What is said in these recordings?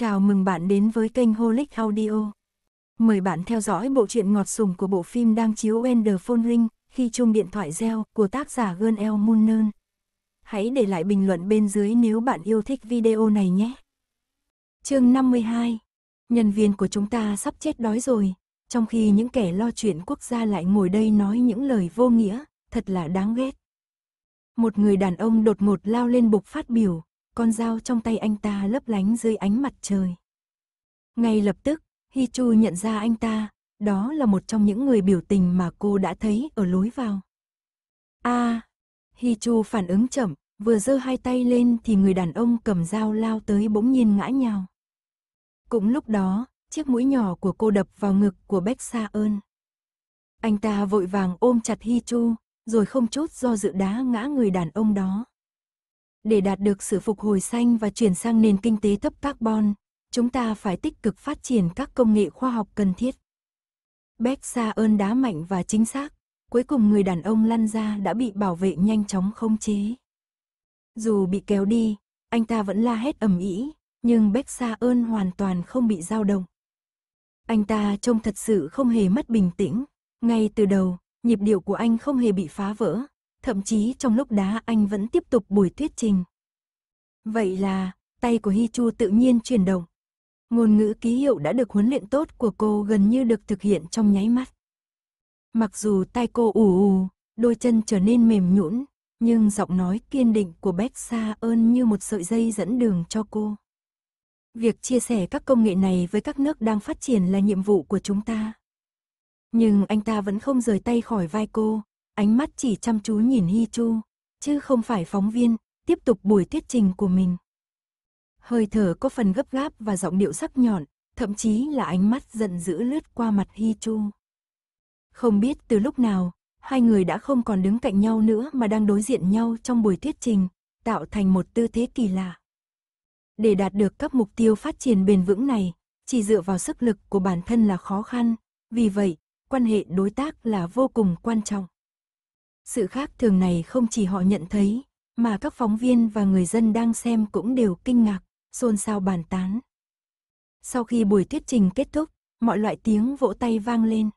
Chào mừng bạn đến với kênh Holic Audio. Mời bạn theo dõi bộ truyện ngọt sùng của bộ phim đang chiếu Ender Ring khi chuông điện thoại reo của tác giả Gơn El Munern. Hãy để lại bình luận bên dưới nếu bạn yêu thích video này nhé. Chương 52 Nhân viên của chúng ta sắp chết đói rồi, trong khi những kẻ lo chuyện quốc gia lại ngồi đây nói những lời vô nghĩa, thật là đáng ghét. Một người đàn ông đột ngột lao lên bục phát biểu, con dao trong tay anh ta lấp lánh dưới ánh mặt trời. Ngay lập tức, Hi Chu nhận ra anh ta, đó là một trong những người biểu tình mà cô đã thấy ở lối vào. A, à, Hi Chu phản ứng chậm, vừa giơ hai tay lên thì người đàn ông cầm dao lao tới bỗng nhiên ngã nhào. Cũng lúc đó, chiếc mũi nhỏ của cô đập vào ngực của Bách Sa ơn. Anh ta vội vàng ôm chặt Hi Chu, rồi không chút do dự đá ngã người đàn ông đó. Để đạt được sự phục hồi xanh và chuyển sang nền kinh tế thấp carbon, chúng ta phải tích cực phát triển các công nghệ khoa học cần thiết. Beck xa ơn đá mạnh và chính xác, cuối cùng người đàn ông lăn ra đã bị bảo vệ nhanh chóng khống chế. Dù bị kéo đi, anh ta vẫn la hét ầm ĩ, nhưng Beck xa ơn hoàn toàn không bị dao động. Anh ta trông thật sự không hề mất bình tĩnh, ngay từ đầu, nhịp điệu của anh không hề bị phá vỡ, thậm chí trong lúc đá anh vẫn tiếp tục buổi thuyết trình. Vậy là, tay của Hi Chu tự nhiên chuyển động. Ngôn ngữ ký hiệu đã được huấn luyện tốt của cô gần như được thực hiện trong nháy mắt. Mặc dù tay cô ù ù, đôi chân trở nên mềm nhũn, nhưng giọng nói kiên định của Beck xa ơn như một sợi dây dẫn đường cho cô. Việc chia sẻ các công nghệ này với các nước đang phát triển là nhiệm vụ của chúng ta. Nhưng anh ta vẫn không rời tay khỏi vai cô, ánh mắt chỉ chăm chú nhìn Hi Chu, chứ không phải phóng viên, tiếp tục buổi thuyết trình của mình. Hơi thở có phần gấp gáp và giọng điệu sắc nhọn, thậm chí là ánh mắt giận dữ lướt qua mặt Hi Chu. Không biết từ lúc nào, hai người đã không còn đứng cạnh nhau nữa mà đang đối diện nhau trong buổi thuyết trình, tạo thành một tư thế kỳ lạ. Để đạt được các mục tiêu phát triển bền vững này, chỉ dựa vào sức lực của bản thân là khó khăn, vì vậy, quan hệ đối tác là vô cùng quan trọng. Sự khác thường này không chỉ họ nhận thấy, mà các phóng viên và người dân đang xem cũng đều kinh ngạc, xôn xao bàn tán. Sau khi buổi thuyết trình kết thúc, mọi loại tiếng vỗ tay vang lên.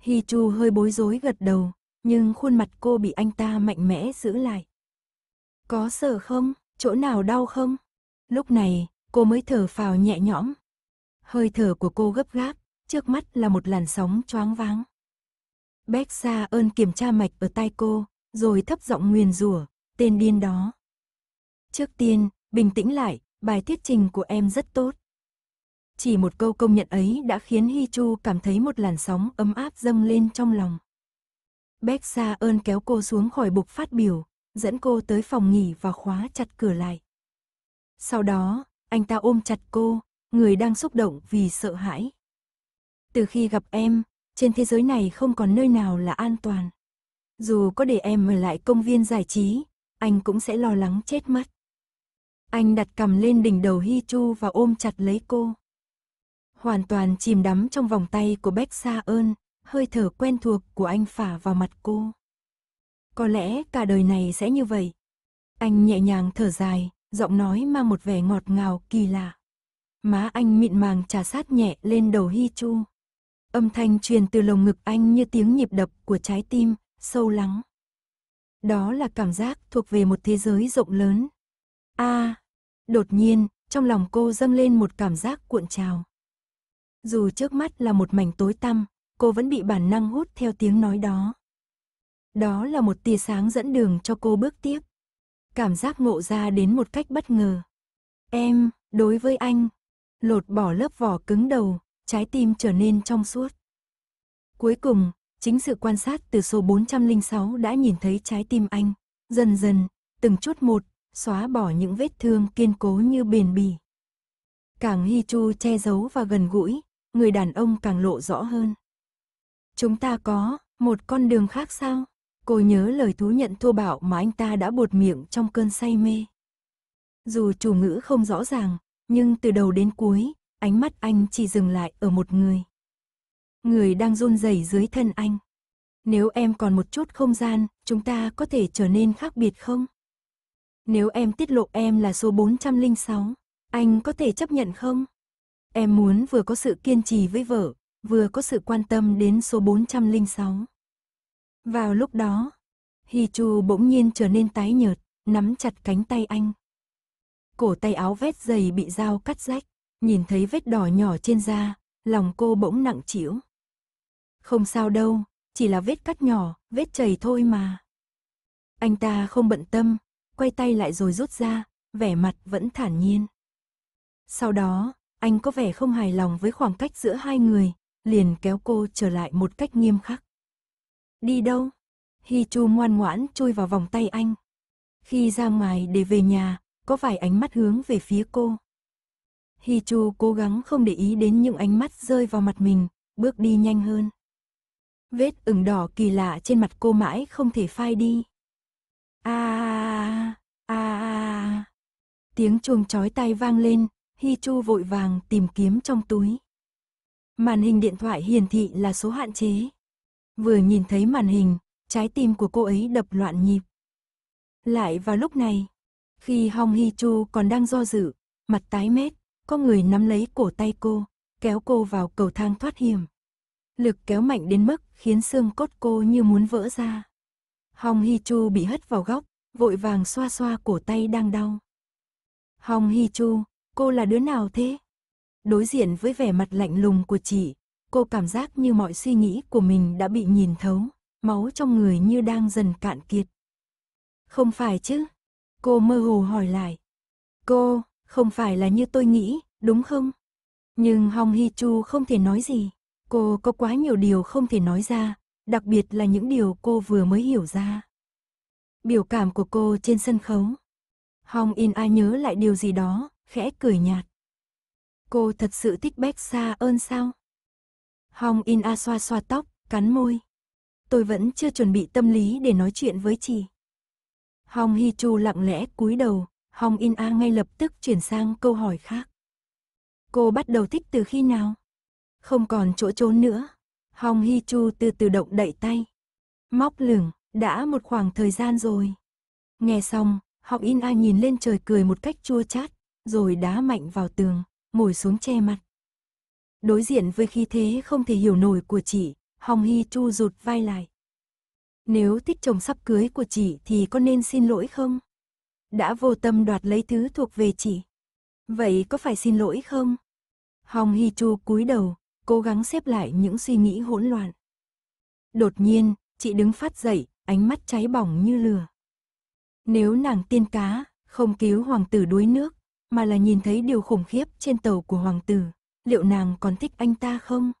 Hi Chu hơi bối rối gật đầu, nhưng khuôn mặt cô bị anh ta mạnh mẽ giữ lại. Có sợ không? Chỗ nào đau không? Lúc này, cô mới thở phào nhẹ nhõm. Hơi thở của cô gấp gáp, trước mắt là một làn sóng choáng váng. Bách Sa ơn kiểm tra mạch ở tai cô, rồi thấp giọng nguyền rủa, tên điên đó. Trước tiên, bình tĩnh lại, bài thuyết trình của em rất tốt. Chỉ một câu công nhận ấy đã khiến Hi Chu cảm thấy một làn sóng ấm áp dâng lên trong lòng. Bách Sa ơn kéo cô xuống khỏi bục phát biểu, dẫn cô tới phòng nghỉ và khóa chặt cửa lại. Sau đó, anh ta ôm chặt cô, người đang xúc động vì sợ hãi. Từ khi gặp em, trên thế giới này không còn nơi nào là an toàn. Dù có để em ở lại công viên giải trí, anh cũng sẽ lo lắng chết mất. Anh đặt cầm lên đỉnh đầu Hi Chu và ôm chặt lấy cô. Hoàn toàn chìm đắm trong vòng tay của Bách Sa ơn, hơi thở quen thuộc của anh phả vào mặt cô. Có lẽ cả đời này sẽ như vậy. Anh nhẹ nhàng thở dài, giọng nói mang một vẻ ngọt ngào kỳ lạ. Má anh mịn màng trà sát nhẹ lên đầu Hi Chu. Âm thanh truyền từ lồng ngực anh như tiếng nhịp đập của trái tim, sâu lắng. Đó là cảm giác thuộc về một thế giới rộng lớn. A, à, đột nhiên, trong lòng cô dâng lên một cảm giác cuộn trào. Dù trước mắt là một mảnh tối tăm, cô vẫn bị bản năng hút theo tiếng nói đó. Đó là một tia sáng dẫn đường cho cô bước tiếp. Cảm giác ngộ ra đến một cách bất ngờ. Em, đối với anh, lột bỏ lớp vỏ cứng đầu, trái tim trở nên trong suốt. Cuối cùng, chính sự quan sát từ số 406 đã nhìn thấy trái tim anh, dần dần, từng chút một, xóa bỏ những vết thương kiên cố như bền bỉ. Càng Hy Chu che giấu và gần gũi, người đàn ông càng lộ rõ hơn. Chúng ta có một con đường khác sao? Cô nhớ lời thú nhận thua bảo mà anh ta đã buột miệng trong cơn say mê. Dù chủ ngữ không rõ ràng, nhưng từ đầu đến cuối, ánh mắt anh chỉ dừng lại ở một người. Người đang run rẩy dưới thân anh. Nếu em còn một chút không gian, chúng ta có thể trở nên khác biệt không? Nếu em tiết lộ em là số 406, anh có thể chấp nhận không? Em muốn vừa có sự kiên trì với vợ, vừa có sự quan tâm đến số 406. Vào lúc đó, Hi Chu bỗng nhiên trở nên tái nhợt, nắm chặt cánh tay anh. Cổ tay áo vét dày bị dao cắt rách. Nhìn thấy vết đỏ nhỏ trên da, lòng cô bỗng nặng trĩu. Không sao đâu, chỉ là vết cắt nhỏ, vết chảy thôi mà. Anh ta không bận tâm, quay tay lại rồi rút ra, vẻ mặt vẫn thản nhiên. Sau đó, anh có vẻ không hài lòng với khoảng cách giữa hai người, liền kéo cô trở lại một cách nghiêm khắc. Đi đâu? Hi Chu ngoan ngoãn chui vào vòng tay anh. Khi ra ngoài để về nhà, có vài ánh mắt hướng về phía cô. Hi Chu cố gắng không để ý đến những ánh mắt rơi vào mặt mình, bước đi nhanh hơn. Vết ửng đỏ kỳ lạ trên mặt cô mãi không thể phai đi. A a a. Tiếng chuông chói tai vang lên, Hi Chu vội vàng tìm kiếm trong túi. Màn hình điện thoại hiển thị là số hạn chế. Vừa nhìn thấy màn hình, trái tim của cô ấy đập loạn nhịp. Lại vào lúc này, khi Hong Hi Chu còn đang do dự, mặt tái mét, có người nắm lấy cổ tay cô, kéo cô vào cầu thang thoát hiểm. Lực kéo mạnh đến mức khiến xương cốt cô như muốn vỡ ra. Hong Hi Chu bị hất vào góc, vội vàng xoa xoa cổ tay đang đau. Hong Hi Chu, cô là đứa nào thế? Đối diện với vẻ mặt lạnh lùng của chị, cô cảm giác như mọi suy nghĩ của mình đã bị nhìn thấu, máu trong người như đang dần cạn kiệt. Không phải chứ? Cô mơ hồ hỏi lại. Cô, không phải là như tôi nghĩ, đúng không? Nhưng Hong Hi Chu không thể nói gì. Cô có quá nhiều điều không thể nói ra, đặc biệt là những điều cô vừa mới hiểu ra. Biểu cảm của cô trên sân khấu. Hong In A nhớ lại điều gì đó, khẽ cười nhạt. Cô thật sự thích Bách Sa ơn sao? Hong In A xoa xoa tóc, cắn môi. Tôi vẫn chưa chuẩn bị tâm lý để nói chuyện với chị. Hong Hi Chu lặng lẽ cúi đầu, Hong In A ngay lập tức chuyển sang câu hỏi khác. Cô bắt đầu thích từ khi nào? Không còn chỗ trốn nữa. Hong Hi Chu từ từ động đậy tay. Móc lửng, đã một khoảng thời gian rồi. Nghe xong, Hong In A nhìn lên trời cười một cách chua chát, rồi đá mạnh vào tường, ngồi xuống che mặt. Đối diện với khí thế không thể hiểu nổi của chị, Hong Hi Chu rụt vai lại. Nếu thích chồng sắp cưới của chị thì có nên xin lỗi không? đã vô tâm đoạt lấy thứ thuộc về chị. Vậy có phải xin lỗi không? Hong Hi Chu cúi đầu, cố gắng xếp lại những suy nghĩ hỗn loạn. Đột nhiên, chị đứng phát dậy, ánh mắt cháy bỏng như lửa. Nếu nàng tiên cá, không cứu hoàng tử đuối nước, mà là nhìn thấy điều khủng khiếp trên tàu của hoàng tử, liệu nàng còn thích anh ta không?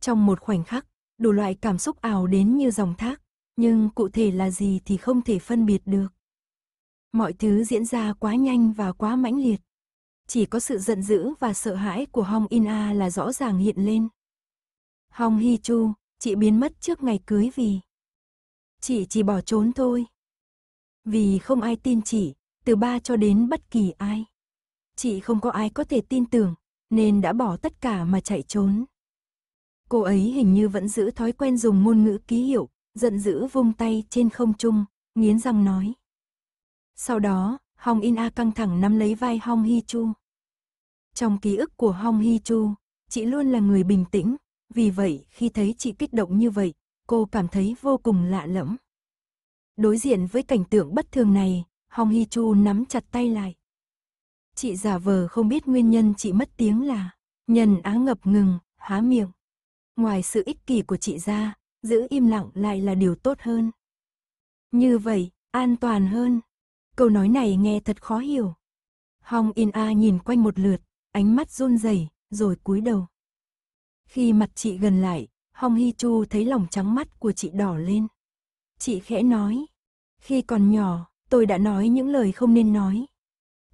Trong một khoảnh khắc, đủ loại cảm xúc ảo đến như dòng thác, nhưng cụ thể là gì thì không thể phân biệt được. Mọi thứ diễn ra quá nhanh và quá mãnh liệt. Chỉ có sự giận dữ và sợ hãi của Hong In A là rõ ràng hiện lên. Hong Hi Chu, chị biến mất trước ngày cưới vì... Chị chỉ bỏ trốn thôi. Vì không ai tin chị, từ ba cho đến bất kỳ ai. Chị không có ai có thể tin tưởng, nên đã bỏ tất cả mà chạy trốn. Cô ấy hình như vẫn giữ thói quen dùng ngôn ngữ ký hiệu, giận dữ vung tay trên không trung, nghiến răng nói. Sau đó, Hong In A căng thẳng nắm lấy vai Hong Hi Chu. Trong ký ức của Hong Hi Chu, chị luôn là người bình tĩnh, vì vậy khi thấy chị kích động như vậy, cô cảm thấy vô cùng lạ lẫm. Đối diện với cảnh tượng bất thường này, Hong Hi Chu nắm chặt tay lại. Chị giả vờ không biết nguyên nhân chị mất tiếng là nhân á ngập ngừng, há miệng. Ngoài sự ích kỷ của chị ra, giữ im lặng lại là điều tốt hơn. Như vậy, an toàn hơn. Câu nói này nghe thật khó hiểu. Hong In A nhìn quanh một lượt, ánh mắt run rẩy, rồi cúi đầu. Khi mặt chị gần lại, Hong Hi Chu thấy lòng trắng mắt của chị đỏ lên. Chị khẽ nói, khi còn nhỏ, tôi đã nói những lời không nên nói.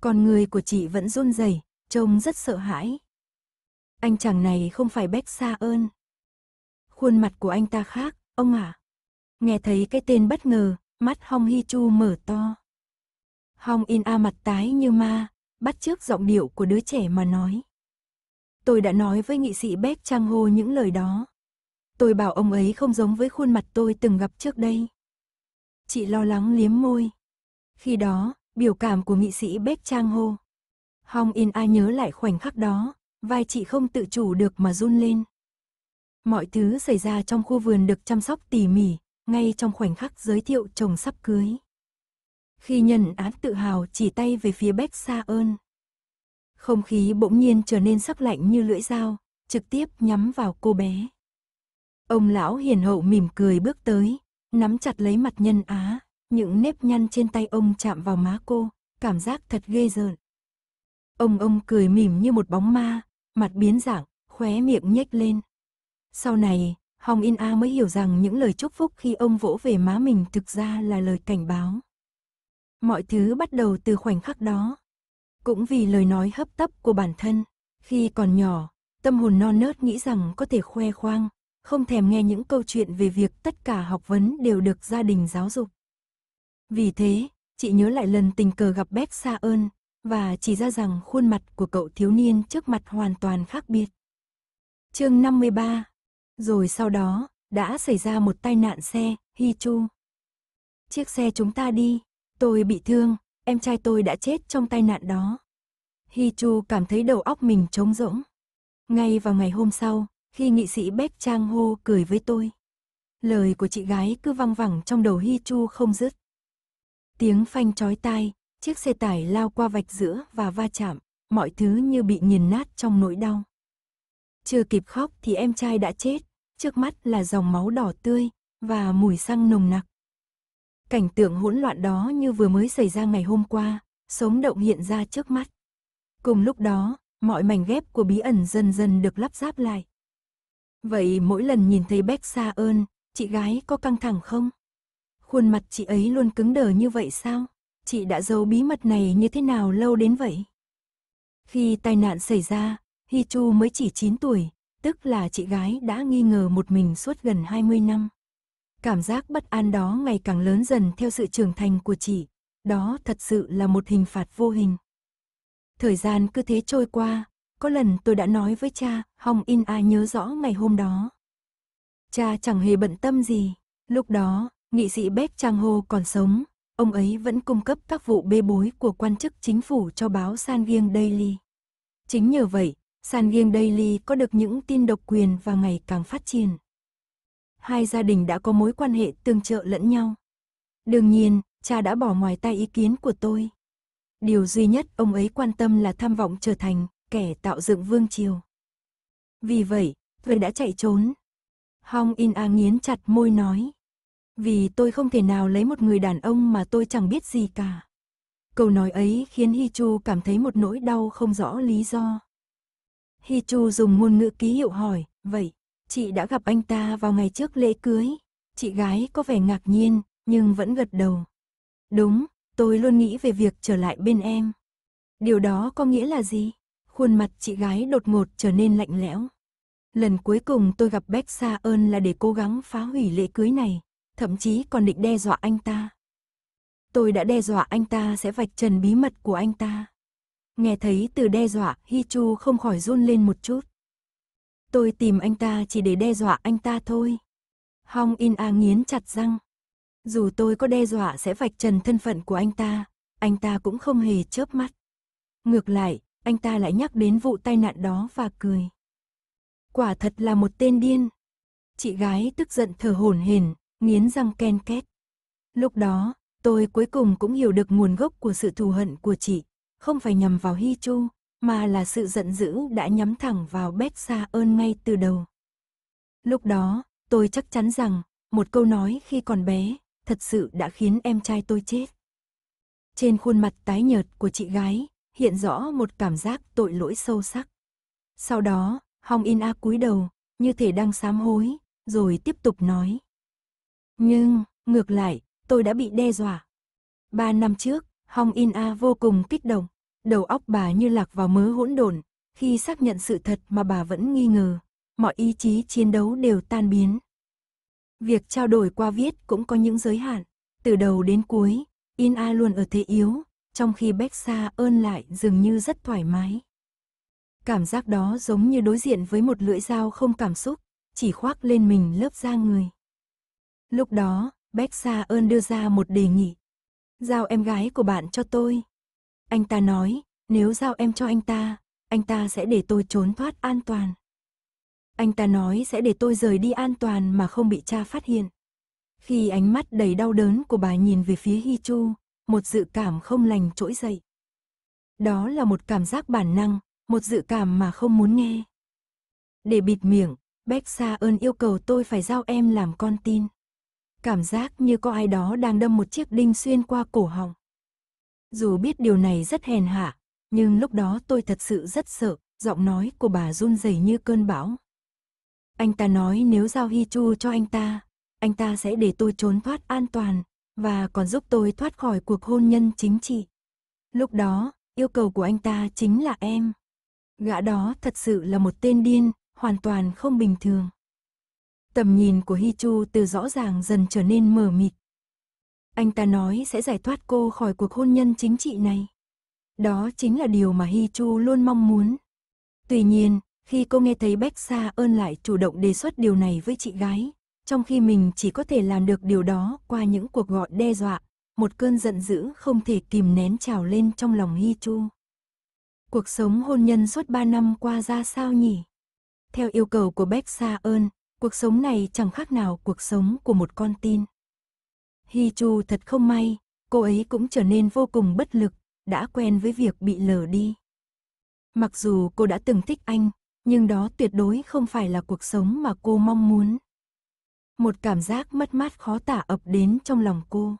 Còn người của chị vẫn run rẩy, trông rất sợ hãi. Anh chàng này không phải Bách Sa ơn. Khuôn mặt của anh ta khác, ông ạ. À? Nghe thấy cái tên bất ngờ, mắt Hong Hi Chu mở to. Hong In A mặt tái như ma, bắt chước giọng điệu của đứa trẻ mà nói. Tôi đã nói với nghị sĩ Bếp Trang Ho những lời đó. Tôi bảo ông ấy không giống với khuôn mặt tôi từng gặp trước đây. Chị lo lắng liếm môi. Khi đó, biểu cảm của nghị sĩ Bếp Trang Ho, Hong In A nhớ lại khoảnh khắc đó, vai chị không tự chủ được mà run lên. Mọi thứ xảy ra trong khu vườn được chăm sóc tỉ mỉ, ngay trong khoảnh khắc giới thiệu chồng sắp cưới. Khi nhân án tự hào chỉ tay về phía Bách Sa ơn. Không khí bỗng nhiên trở nên sắc lạnh như lưỡi dao, trực tiếp nhắm vào cô bé. Ông lão hiền hậu mỉm cười bước tới, nắm chặt lấy mặt nhân á, những nếp nhăn trên tay ông chạm vào má cô, cảm giác thật ghê rợn. Ông ông cười mỉm như một bóng ma, mặt biến dạng, khóe miệng nhếch lên. Sau này, Hồng In A mới hiểu rằng những lời chúc phúc khi ông vỗ về má mình thực ra là lời cảnh báo. Mọi thứ bắt đầu từ khoảnh khắc đó. Cũng vì lời nói hấp tấp của bản thân, khi còn nhỏ, tâm hồn non nớt nghĩ rằng có thể khoe khoang, không thèm nghe những câu chuyện về việc tất cả học vấn đều được gia đình giáo dục. Vì thế, chị nhớ lại lần tình cờ gặp Bét Sa ơn và chỉ ra rằng khuôn mặt của cậu thiếu niên trước mặt hoàn toàn khác biệt. Chương 53. Rồi sau đó, đã xảy ra một tai nạn xe, Hi Chu. Chiếc xe chúng ta đi, Tôi bị thương, em trai tôi đã chết trong tai nạn đó. Hi Chu cảm thấy đầu óc mình trống rỗng. Ngay vào ngày hôm sau, khi nghị sĩ Bách Trang Hô cười với tôi. Lời của chị gái cứ văng vẳng trong đầu Hi Chu không dứt. Tiếng phanh chói tai, chiếc xe tải lao qua vạch giữa và va chạm, mọi thứ như bị nghiền nát trong nỗi đau. Chưa kịp khóc thì em trai đã chết, trước mắt là dòng máu đỏ tươi và mùi xăng nồng nặc. Cảnh tượng hỗn loạn đó như vừa mới xảy ra ngày hôm qua, sống động hiện ra trước mắt. Cùng lúc đó, mọi mảnh ghép của bí ẩn dần dần được lắp ráp lại. Vậy mỗi lần nhìn thấy Beck xa ơn, chị gái có căng thẳng không? Khuôn mặt chị ấy luôn cứng đờ như vậy sao? Chị đã giấu bí mật này như thế nào lâu đến vậy? Khi tai nạn xảy ra, Hi Chu mới chỉ 9 tuổi, tức là chị gái đã nghi ngờ một mình suốt gần 20 năm. Cảm giác bất an đó ngày càng lớn dần theo sự trưởng thành của chị. Đó thật sự là một hình phạt vô hình. Thời gian cứ thế trôi qua, có lần tôi đã nói với cha, Hồng In A nhớ rõ ngày hôm đó. Cha chẳng hề bận tâm gì. Lúc đó, nghị sĩ Bét Trang Hô còn sống, ông ấy vẫn cung cấp các vụ bê bối của quan chức chính phủ cho báo San Giang Daily. Chính nhờ vậy, San Giang Daily có được những tin độc quyền và ngày càng phát triển hai gia đình đã có mối quan hệ tương trợ lẫn nhau. Đương nhiên, cha đã bỏ ngoài tay ý kiến của tôi. Điều duy nhất ông ấy quan tâm là tham vọng trở thành kẻ tạo dựng vương triều. Vì vậy, tôi đã chạy trốn. Hong In A nghiến chặt môi nói. Vì tôi không thể nào lấy một người đàn ông mà tôi chẳng biết gì cả. Câu nói ấy khiến Hi Chu cảm thấy một nỗi đau không rõ lý do. Hi Chu dùng ngôn ngữ ký hiệu hỏi, vậy, Chị đã gặp anh ta vào ngày trước lễ cưới. Chị gái có vẻ ngạc nhiên, nhưng vẫn gật đầu. Đúng, tôi luôn nghĩ về việc trở lại bên em. Điều đó có nghĩa là gì? Khuôn mặt chị gái đột ngột trở nên lạnh lẽo. Lần cuối cùng tôi gặp Beck Sa ơn là để cố gắng phá hủy lễ cưới này, thậm chí còn định đe dọa anh ta. Tôi đã đe dọa anh ta sẽ vạch trần bí mật của anh ta. Nghe thấy từ đe dọa, Hi Chu không khỏi run lên một chút. Tôi tìm anh ta chỉ để đe dọa anh ta thôi. Hong In A nghiến chặt răng. Dù tôi có đe dọa sẽ vạch trần thân phận của anh ta, anh ta cũng không hề chớp mắt. Ngược lại, anh ta lại nhắc đến vụ tai nạn đó và cười. Quả thật là một tên điên. Chị gái tức giận thở hổn hển, nghiến răng ken két. Lúc đó, tôi cuối cùng cũng hiểu được nguồn gốc của sự thù hận của chị, không phải nhằm vào Hi Chu, mà là sự giận dữ đã nhắm thẳng vào bét xa ơn ngay từ đầu. Lúc đó, tôi chắc chắn rằng, một câu nói khi còn bé, thật sự đã khiến em trai tôi chết. Trên khuôn mặt tái nhợt của chị gái, hiện rõ một cảm giác tội lỗi sâu sắc. Sau đó, Hong In A cúi đầu, như thể đang sám hối, rồi tiếp tục nói. Nhưng, ngược lại, tôi đã bị đe dọa. Ba năm trước, Hong In A vô cùng kích động. Đầu óc bà như lạc vào mớ hỗn độn, khi xác nhận sự thật mà bà vẫn nghi ngờ, mọi ý chí chiến đấu đều tan biến. Việc trao đổi qua viết cũng có những giới hạn, từ đầu đến cuối, In A luôn ở thế yếu, trong khi Bexa ơn lại dường như rất thoải mái. Cảm giác đó giống như đối diện với một lưỡi dao không cảm xúc, chỉ khoác lên mình lớp da người. Lúc đó, Bexa ơn đưa ra một đề nghị. Giao em gái của bạn cho tôi, anh ta nói, nếu giao em cho anh ta, anh ta sẽ để tôi trốn thoát an toàn. Anh ta nói sẽ để tôi rời đi an toàn mà không bị cha phát hiện. Khi ánh mắt đầy đau đớn của bà nhìn về phía Hi Chu, một dự cảm không lành trỗi dậy. Đó là một cảm giác bản năng, một dự cảm mà không muốn nghe. Để bịt miệng, Bách Sa ơn yêu cầu tôi phải giao em làm con tin. Cảm giác như có ai đó đang đâm một chiếc đinh xuyên qua cổ họng. Dù biết điều này rất hèn hạ, nhưng lúc đó tôi thật sự rất sợ, giọng nói của bà run rẩy như cơn bão. Anh ta nói nếu giao Hi Chu cho anh ta, anh ta sẽ để tôi trốn thoát an toàn và còn giúp tôi thoát khỏi cuộc hôn nhân chính trị. Lúc đó, yêu cầu của anh ta chính là em. Gã đó thật sự là một tên điên, hoàn toàn không bình thường. Tầm nhìn của Hi Chu từ rõ ràng dần trở nên mờ mịt, anh ta nói sẽ giải thoát cô khỏi cuộc hôn nhân chính trị này. Đó chính là điều mà Hi Chu luôn mong muốn. Tuy nhiên, khi cô nghe thấy Bách Sa ơn lại chủ động đề xuất điều này với chị gái, trong khi mình chỉ có thể làm được điều đó qua những cuộc gọi đe dọa, một cơn giận dữ không thể kìm nén trào lên trong lòng Hi Chu. Cuộc sống hôn nhân suốt 3 năm qua ra sao nhỉ? Theo yêu cầu của Bách Sa ơn, cuộc sống này chẳng khác nào cuộc sống của một con tin. Hi Chu thật không may, cô ấy cũng trở nên vô cùng bất lực, đã quen với việc bị lờ đi. Mặc dù cô đã từng thích anh, nhưng đó tuyệt đối không phải là cuộc sống mà cô mong muốn. Một cảm giác mất mát khó tả ập đến trong lòng cô.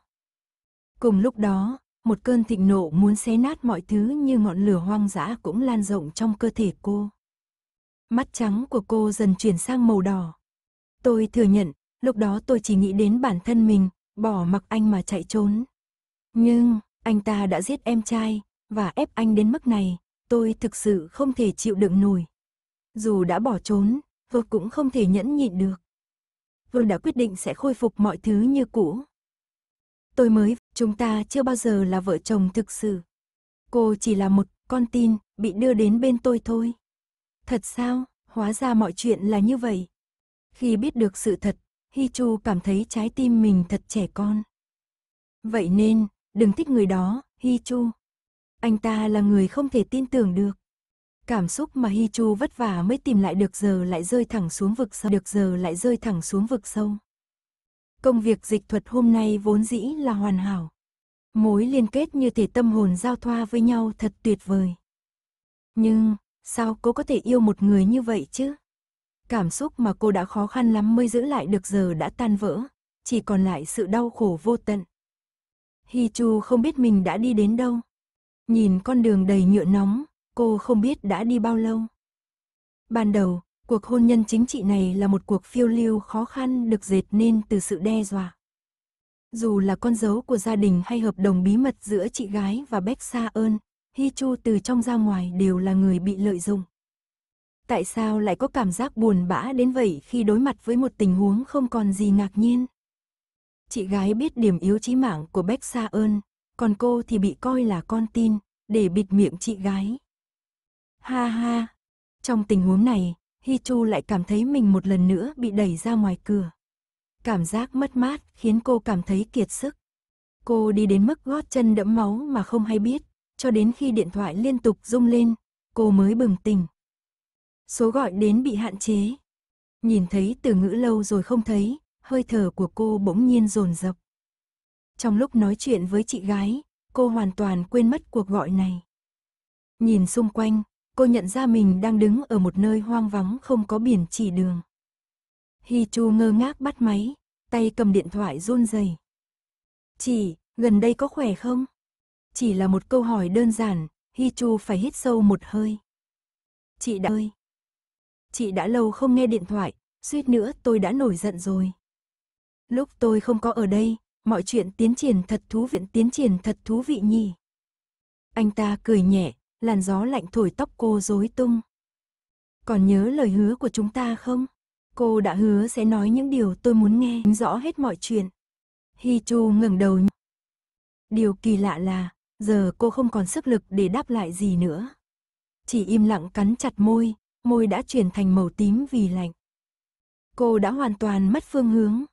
Cùng lúc đó, một cơn thịnh nộ muốn xé nát mọi thứ như ngọn lửa hoang dã cũng lan rộng trong cơ thể cô. Mắt trắng của cô dần chuyển sang màu đỏ. Tôi thừa nhận, lúc đó tôi chỉ nghĩ đến bản thân mình, bỏ mặc anh mà chạy trốn. Nhưng, anh ta đã giết em trai, và ép anh đến mức này, tôi thực sự không thể chịu đựng nổi. Dù đã bỏ trốn, tôi cũng không thể nhẫn nhịn được. vương đã quyết định sẽ khôi phục mọi thứ như cũ. Tôi mới, chúng ta chưa bao giờ là vợ chồng thực sự. Cô chỉ là một con tin bị đưa đến bên tôi thôi. Thật sao, hóa ra mọi chuyện là như vậy. Khi biết được sự thật, Hi Chu cảm thấy trái tim mình thật trẻ con. Vậy nên, đừng thích người đó, Hi Chu. Anh ta là người không thể tin tưởng được. Cảm xúc mà Hi Chu vất vả mới tìm lại được giờ lại rơi thẳng xuống vực sâu, được giờ lại rơi thẳng xuống vực sâu. Công việc dịch thuật hôm nay vốn dĩ là hoàn hảo. Mối liên kết như thể tâm hồn giao thoa với nhau thật tuyệt vời. Nhưng, sao cô có thể yêu một người như vậy chứ? Cảm xúc mà cô đã khó khăn lắm mới giữ lại được giờ đã tan vỡ, chỉ còn lại sự đau khổ vô tận. Hi Chu không biết mình đã đi đến đâu. Nhìn con đường đầy nhựa nóng, cô không biết đã đi bao lâu. Ban đầu, cuộc hôn nhân chính trị này là một cuộc phiêu lưu khó khăn được dệt nên từ sự đe dọa. Dù là con dấu của gia đình hay hợp đồng bí mật giữa chị gái và Bách Sa ơn, Hi Chu từ trong ra ngoài đều là người bị lợi dụng tại sao lại có cảm giác buồn bã đến vậy khi đối mặt với một tình huống không còn gì ngạc nhiên. Chị gái biết điểm yếu chí mạng của Beck Sa ơn, còn cô thì bị coi là con tin, để bịt miệng chị gái. Ha ha, trong tình huống này, Hi Chu lại cảm thấy mình một lần nữa bị đẩy ra ngoài cửa. Cảm giác mất mát khiến cô cảm thấy kiệt sức. Cô đi đến mức gót chân đẫm máu mà không hay biết, cho đến khi điện thoại liên tục rung lên, cô mới bừng tỉnh số gọi đến bị hạn chế. Nhìn thấy từ ngữ lâu rồi không thấy, hơi thở của cô bỗng nhiên rồn rập. Trong lúc nói chuyện với chị gái, cô hoàn toàn quên mất cuộc gọi này. Nhìn xung quanh, cô nhận ra mình đang đứng ở một nơi hoang vắng không có biển chỉ đường. Hi Chu ngơ ngác bắt máy, tay cầm điện thoại run rẩy. Chị, gần đây có khỏe không? Chỉ là một câu hỏi đơn giản, Hi Chu phải hít sâu một hơi. Chị đã ơi! chị đã lâu không nghe điện thoại, suýt nữa tôi đã nổi giận rồi. Lúc tôi không có ở đây, mọi chuyện tiến triển thật thú vị, tiến triển thật thú vị nhỉ. Anh ta cười nhẹ, làn gió lạnh thổi tóc cô rối tung. Còn nhớ lời hứa của chúng ta không? Cô đã hứa sẽ nói những điều tôi muốn nghe rõ hết mọi chuyện. Hi Chu ngẩng đầu. Điều kỳ lạ là, giờ cô không còn sức lực để đáp lại gì nữa. Chỉ im lặng cắn chặt môi, môi đã chuyển thành màu tím vì lạnh. Cô đã hoàn toàn mất phương hướng.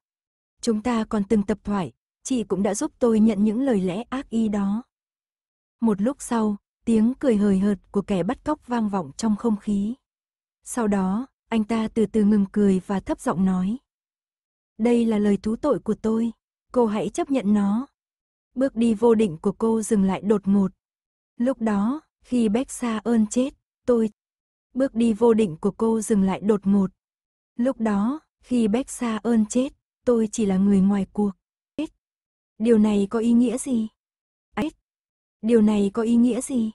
Chúng ta còn từng tập thoại, chị cũng đã giúp tôi nhận những lời lẽ ác ý đó. Một lúc sau, tiếng cười hời hợt của kẻ bắt cóc vang vọng trong không khí. Sau đó, anh ta từ từ ngừng cười và thấp giọng nói. Đây là lời thú tội của tôi, cô hãy chấp nhận nó. Bước đi vô định của cô dừng lại đột ngột. Lúc đó, khi Bexa ơn chết, tôi Bước đi vô định của cô dừng lại đột ngột. Lúc đó, khi Bách Sa ơn chết, tôi chỉ là người ngoài cuộc. Ết. Điều này có ý nghĩa gì? Ết. Điều này có ý nghĩa gì?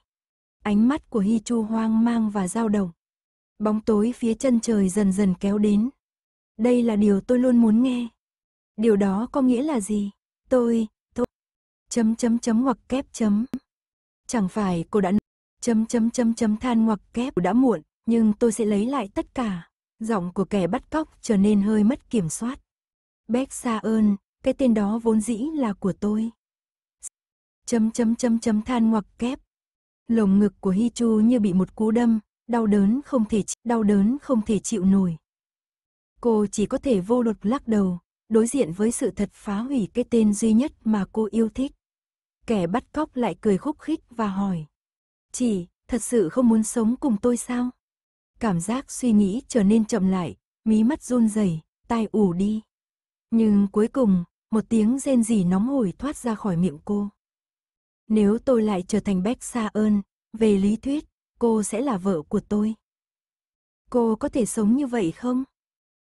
Ánh mắt của Hi Chu hoang mang và dao động. Bóng tối phía chân trời dần dần kéo đến. Đây là điều tôi luôn muốn nghe. Điều đó có nghĩa là gì? Tôi, tôi, chấm chấm chấm hoặc kép chấm. Chẳng phải cô đã chấm chấm chấm chấm than hoặc kép đã muộn nhưng tôi sẽ lấy lại tất cả. Giọng của kẻ bắt cóc trở nên hơi mất kiểm soát. Bác xa ơn, cái tên đó vốn dĩ là của tôi. Chấm chấm chấm chấm than ngoặc kép. Lồng ngực của Hi Chu như bị một cú đâm, đau đớn không thể đau đớn không thể chịu nổi. Cô chỉ có thể vô lực lắc đầu, đối diện với sự thật phá hủy cái tên duy nhất mà cô yêu thích. Kẻ bắt cóc lại cười khúc khích và hỏi. Chị, thật sự không muốn sống cùng tôi sao? cảm giác suy nghĩ trở nên chậm lại, mí mắt run rẩy, tai ù đi. Nhưng cuối cùng, một tiếng rên rỉ nóng hổi thoát ra khỏi miệng cô. Nếu tôi lại trở thành Bách Sa ơn, về lý thuyết, cô sẽ là vợ của tôi. Cô có thể sống như vậy không?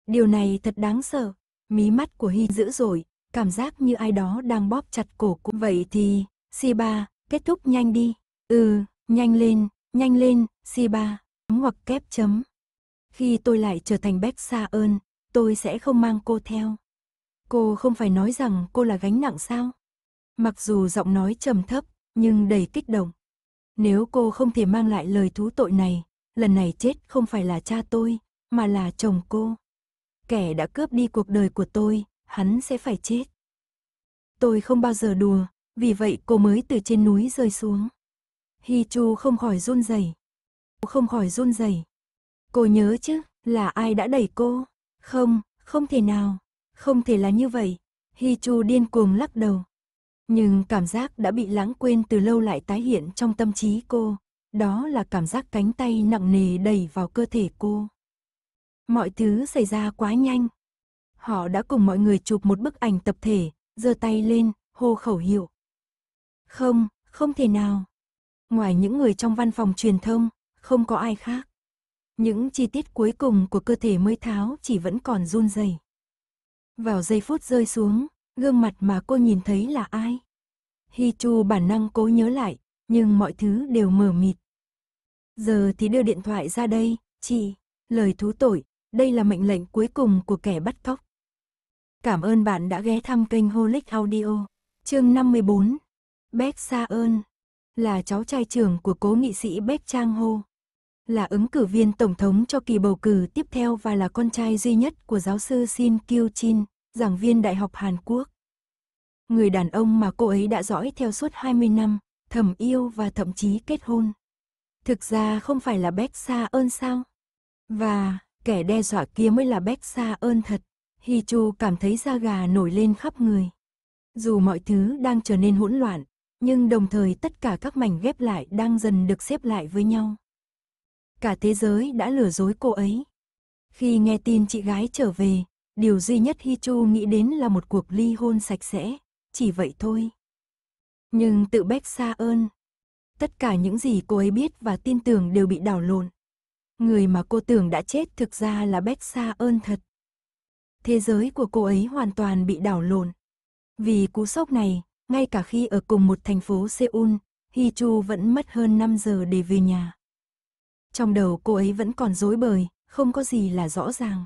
Điều này thật đáng sợ. Mí mắt của Hy dữ rồi, cảm giác như ai đó đang bóp chặt cổ cô. vậy thì, Si ba, kết thúc nhanh đi. Ừ, nhanh lên, nhanh lên, Si ba hoặc kép chấm. Khi tôi lại trở thành Bách Sa ơn, tôi sẽ không mang cô theo. Cô không phải nói rằng cô là gánh nặng sao? Mặc dù giọng nói trầm thấp, nhưng đầy kích động. Nếu cô không thể mang lại lời thú tội này, lần này chết không phải là cha tôi, mà là chồng cô. Kẻ đã cướp đi cuộc đời của tôi, hắn sẽ phải chết. Tôi không bao giờ đùa, vì vậy cô mới từ trên núi rơi xuống. Hi Chu không khỏi run rẩy, không khỏi run rẩy. Cô nhớ chứ, là ai đã đẩy cô? Không, không thể nào, không thể là như vậy. Hi Chu điên cuồng lắc đầu. Nhưng cảm giác đã bị lãng quên từ lâu lại tái hiện trong tâm trí cô. Đó là cảm giác cánh tay nặng nề đẩy vào cơ thể cô. Mọi thứ xảy ra quá nhanh. Họ đã cùng mọi người chụp một bức ảnh tập thể, giơ tay lên, hô khẩu hiệu. Không, không thể nào. Ngoài những người trong văn phòng truyền thông, không có ai khác. Những chi tiết cuối cùng của cơ thể mới tháo chỉ vẫn còn run rẩy. Vào giây phút rơi xuống, gương mặt mà cô nhìn thấy là ai? Hi Chu bản năng cố nhớ lại, nhưng mọi thứ đều mờ mịt. Giờ thì đưa điện thoại ra đây, chị, lời thú tội, đây là mệnh lệnh cuối cùng của kẻ bắt cóc. Cảm ơn bạn đã ghé thăm kênh Holic Audio, chương 54. Bác Sa ơn, là cháu trai trưởng của cố nghị sĩ Bác Trang Hô, là ứng cử viên tổng thống cho kỳ bầu cử tiếp theo và là con trai duy nhất của giáo sư Shin Kyu-jin, giảng viên Đại học Hàn Quốc. Người đàn ông mà cô ấy đã dõi theo suốt 20 năm, thầm yêu và thậm chí kết hôn. Thực ra không phải là Beck Sa ơn sao? Và kẻ đe dọa kia mới là Beck Sa ơn thật. Hi Chu cảm thấy da gà nổi lên khắp người. Dù mọi thứ đang trở nên hỗn loạn, nhưng đồng thời tất cả các mảnh ghép lại đang dần được xếp lại với nhau cả thế giới đã lừa dối cô ấy. Khi nghe tin chị gái trở về, điều duy nhất Hi Chu nghĩ đến là một cuộc ly hôn sạch sẽ, chỉ vậy thôi. Nhưng tự Bách Sa ơn, tất cả những gì cô ấy biết và tin tưởng đều bị đảo lộn. Người mà cô tưởng đã chết thực ra là Bách Sa ơn thật. Thế giới của cô ấy hoàn toàn bị đảo lộn. Vì cú sốc này, ngay cả khi ở cùng một thành phố Seoul, Hi Chu vẫn mất hơn 5 giờ để về nhà. Trong đầu cô ấy vẫn còn rối bời, không có gì là rõ ràng.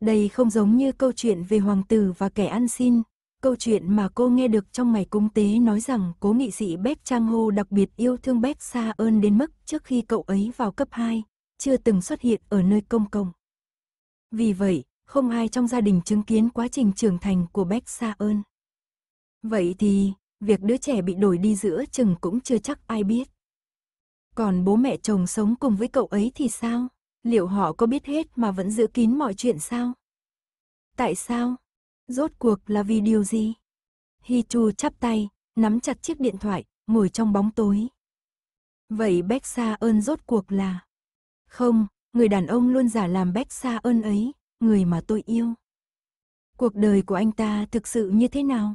Đây không giống như câu chuyện về hoàng tử và kẻ ăn xin, câu chuyện mà cô nghe được trong ngày cung tế nói rằng cố nghị sĩ Beck Trang Hô đặc biệt yêu thương Beck xa ơn đến mức trước khi cậu ấy vào cấp 2, chưa từng xuất hiện ở nơi công cộng. Vì vậy, không ai trong gia đình chứng kiến quá trình trưởng thành của Beck xa ơn. Vậy thì, việc đứa trẻ bị đổi đi giữa chừng cũng chưa chắc ai biết. Còn bố mẹ chồng sống cùng với cậu ấy thì sao? Liệu họ có biết hết mà vẫn giữ kín mọi chuyện sao? Tại sao? Rốt cuộc là vì điều gì? Hi Chu chắp tay, nắm chặt chiếc điện thoại, ngồi trong bóng tối. Vậy Bách Sa ơn rốt cuộc là? Không, người đàn ông luôn giả làm Bách Sa ơn ấy, người mà tôi yêu. Cuộc đời của anh ta thực sự như thế nào?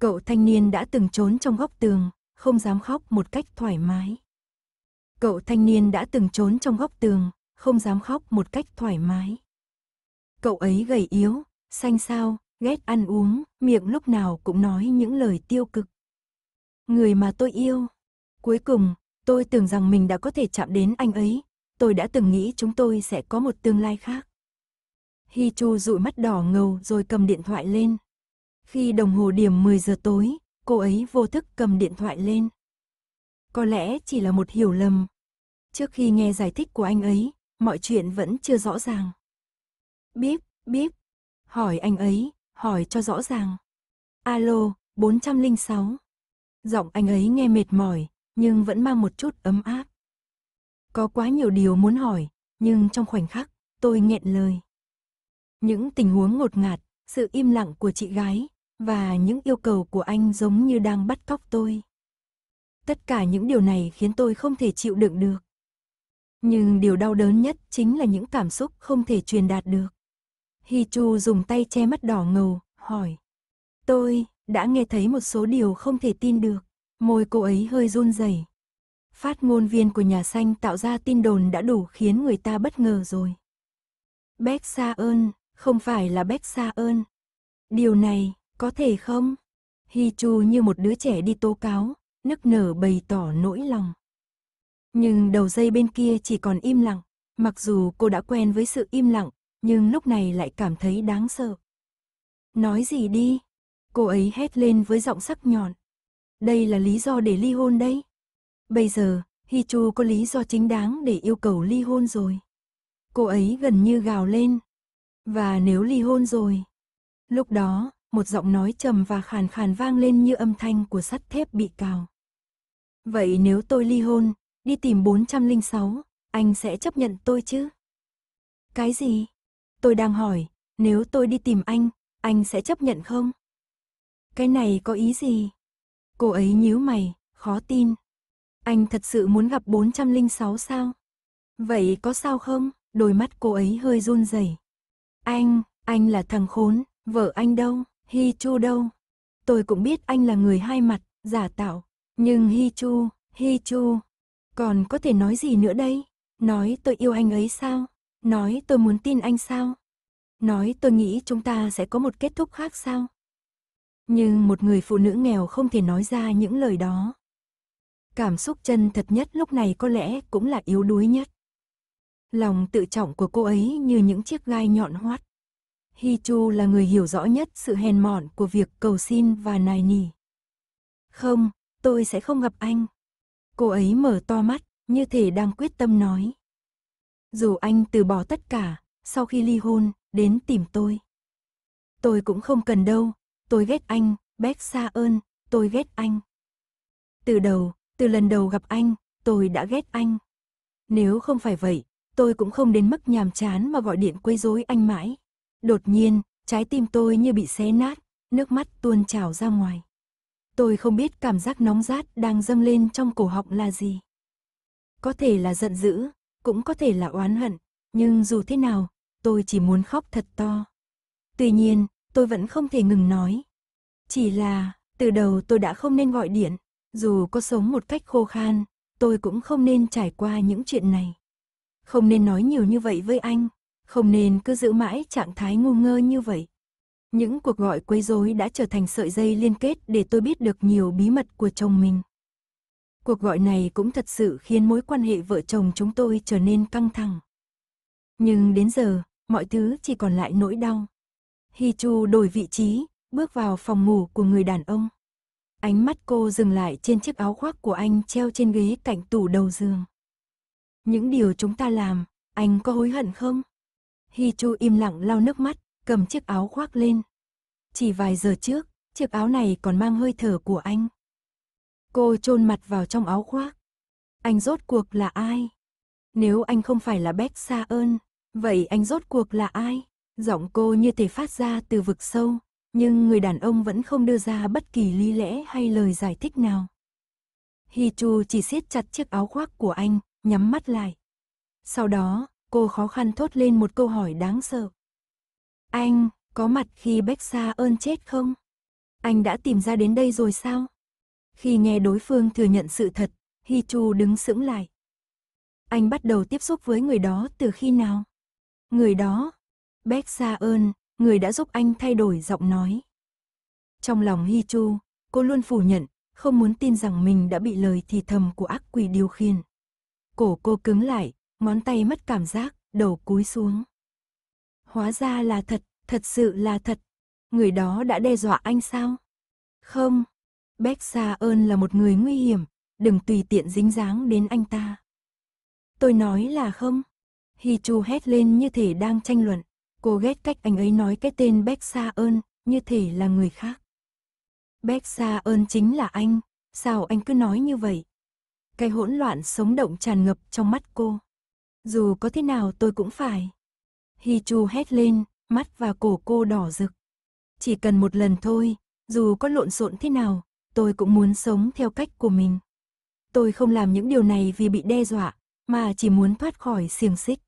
Cậu thanh niên đã từng trốn trong góc tường, không dám khóc một cách thoải mái. Cậu thanh niên đã từng trốn trong góc tường, không dám khóc một cách thoải mái. Cậu ấy gầy yếu, xanh xao, ghét ăn uống, miệng lúc nào cũng nói những lời tiêu cực. Người mà tôi yêu. Cuối cùng, tôi tưởng rằng mình đã có thể chạm đến anh ấy. Tôi đã từng nghĩ chúng tôi sẽ có một tương lai khác. Hi Chu dụi mắt đỏ ngầu rồi cầm điện thoại lên. Khi đồng hồ điểm 10 giờ tối, cô ấy vô thức cầm điện thoại lên có lẽ chỉ là một hiểu lầm. Trước khi nghe giải thích của anh ấy, mọi chuyện vẫn chưa rõ ràng. Bíp, bíp, hỏi anh ấy, hỏi cho rõ ràng. Alo, 406. Giọng anh ấy nghe mệt mỏi, nhưng vẫn mang một chút ấm áp. Có quá nhiều điều muốn hỏi, nhưng trong khoảnh khắc, tôi nghẹn lời. Những tình huống ngột ngạt, sự im lặng của chị gái, và những yêu cầu của anh giống như đang bắt cóc tôi. Tất cả những điều này khiến tôi không thể chịu đựng được. Nhưng điều đau đớn nhất chính là những cảm xúc không thể truyền đạt được. Hi Chu dùng tay che mắt đỏ ngầu, hỏi. Tôi, đã nghe thấy một số điều không thể tin được. Môi cô ấy hơi run rẩy. Phát ngôn viên của nhà xanh tạo ra tin đồn đã đủ khiến người ta bất ngờ rồi. Bách Sa ơn, không phải là Bách Sa ơn. Điều này, có thể không? Hi Chu như một đứa trẻ đi tố cáo, nức nở bày tỏ nỗi lòng. Nhưng đầu dây bên kia chỉ còn im lặng, mặc dù cô đã quen với sự im lặng, nhưng lúc này lại cảm thấy đáng sợ. Nói gì đi? Cô ấy hét lên với giọng sắc nhọn. Đây là lý do để ly hôn đấy. Bây giờ, Hi có lý do chính đáng để yêu cầu ly hôn rồi. Cô ấy gần như gào lên. Và nếu ly hôn rồi? Lúc đó, một giọng nói trầm và khàn khàn vang lên như âm thanh của sắt thép bị cào. Vậy nếu tôi ly hôn, đi tìm 406, anh sẽ chấp nhận tôi chứ? Cái gì? Tôi đang hỏi, nếu tôi đi tìm anh, anh sẽ chấp nhận không? Cái này có ý gì? Cô ấy nhíu mày, khó tin. Anh thật sự muốn gặp 406 sao? Vậy có sao không? Đôi mắt cô ấy hơi run rẩy. Anh, anh là thằng khốn, vợ anh đâu, Hi Chu đâu? Tôi cũng biết anh là người hai mặt, giả tạo, nhưng Hi Chu, Hi Chu, còn có thể nói gì nữa đây? Nói tôi yêu anh ấy sao? Nói tôi muốn tin anh sao? Nói tôi nghĩ chúng ta sẽ có một kết thúc khác sao? Nhưng một người phụ nữ nghèo không thể nói ra những lời đó. Cảm xúc chân thật nhất lúc này có lẽ cũng là yếu đuối nhất. Lòng tự trọng của cô ấy như những chiếc gai nhọn hoắt. Hi Chu là người hiểu rõ nhất sự hèn mọn của việc cầu xin và nài nỉ. Không, tôi sẽ không gặp anh. Cô ấy mở to mắt, như thể đang quyết tâm nói. Dù anh từ bỏ tất cả, sau khi ly hôn, đến tìm tôi. Tôi cũng không cần đâu, tôi ghét anh, Beck xa ơn, tôi ghét anh. Từ đầu, từ lần đầu gặp anh, tôi đã ghét anh. Nếu không phải vậy, tôi cũng không đến mức nhàm chán mà gọi điện quấy rối anh mãi. Đột nhiên, trái tim tôi như bị xé nát, nước mắt tuôn trào ra ngoài. Tôi không biết cảm giác nóng rát đang dâng lên trong cổ họng là gì. Có thể là giận dữ, cũng có thể là oán hận, nhưng dù thế nào, tôi chỉ muốn khóc thật to. Tuy nhiên, tôi vẫn không thể ngừng nói. Chỉ là, từ đầu tôi đã không nên gọi điện, dù có sống một cách khô khan, tôi cũng không nên trải qua những chuyện này. Không nên nói nhiều như vậy với anh, không nên cứ giữ mãi trạng thái ngu ngơ như vậy. Những cuộc gọi quấy rối đã trở thành sợi dây liên kết để tôi biết được nhiều bí mật của chồng mình. Cuộc gọi này cũng thật sự khiến mối quan hệ vợ chồng chúng tôi trở nên căng thẳng. Nhưng đến giờ, mọi thứ chỉ còn lại nỗi đau. Hi Chu đổi vị trí, bước vào phòng ngủ của người đàn ông. Ánh mắt cô dừng lại trên chiếc áo khoác của anh treo trên ghế cạnh tủ đầu giường. Những điều chúng ta làm, anh có hối hận không? Hi Chu im lặng lau nước mắt, cầm chiếc áo khoác lên. Chỉ vài giờ trước, chiếc áo này còn mang hơi thở của anh. Cô chôn mặt vào trong áo khoác. Anh rốt cuộc là ai? Nếu anh không phải là Bét Sa ơn, vậy anh rốt cuộc là ai? Giọng cô như thể phát ra từ vực sâu, nhưng người đàn ông vẫn không đưa ra bất kỳ lý lẽ hay lời giải thích nào. Hi Chu chỉ siết chặt chiếc áo khoác của anh, nhắm mắt lại. Sau đó, cô khó khăn thốt lên một câu hỏi đáng sợ. Anh, có mặt khi Bách Sa ơn chết không? Anh đã tìm ra đến đây rồi sao? Khi nghe đối phương thừa nhận sự thật, Hi Chu đứng sững lại. Anh bắt đầu tiếp xúc với người đó từ khi nào? Người đó, Bách Sa ơn, người đã giúp anh thay đổi giọng nói. Trong lòng Hi Chu, cô luôn phủ nhận, không muốn tin rằng mình đã bị lời thì thầm của ác quỷ điều khiển. Cổ cô cứng lại, ngón tay mất cảm giác, đầu cúi xuống. Hóa ra là thật, thật sự là thật. Người đó đã đe dọa anh sao? Không, Bách Sa ơn là một người nguy hiểm, đừng tùy tiện dính dáng đến anh ta. Tôi nói là không. Hi Chu hét lên như thể đang tranh luận. Cô ghét cách anh ấy nói cái tên Bách Sa ơn, như thể là người khác. Bách Sa ơn chính là anh, sao anh cứ nói như vậy? Cái hỗn loạn sống động tràn ngập trong mắt cô. Dù có thế nào tôi cũng phải. Hi Chu hét lên, mắt và cổ cô đỏ rực. Chỉ cần một lần thôi, dù có lộn xộn thế nào, tôi cũng muốn sống theo cách của mình. Tôi không làm những điều này vì bị đe dọa, mà chỉ muốn thoát khỏi xiềng xích.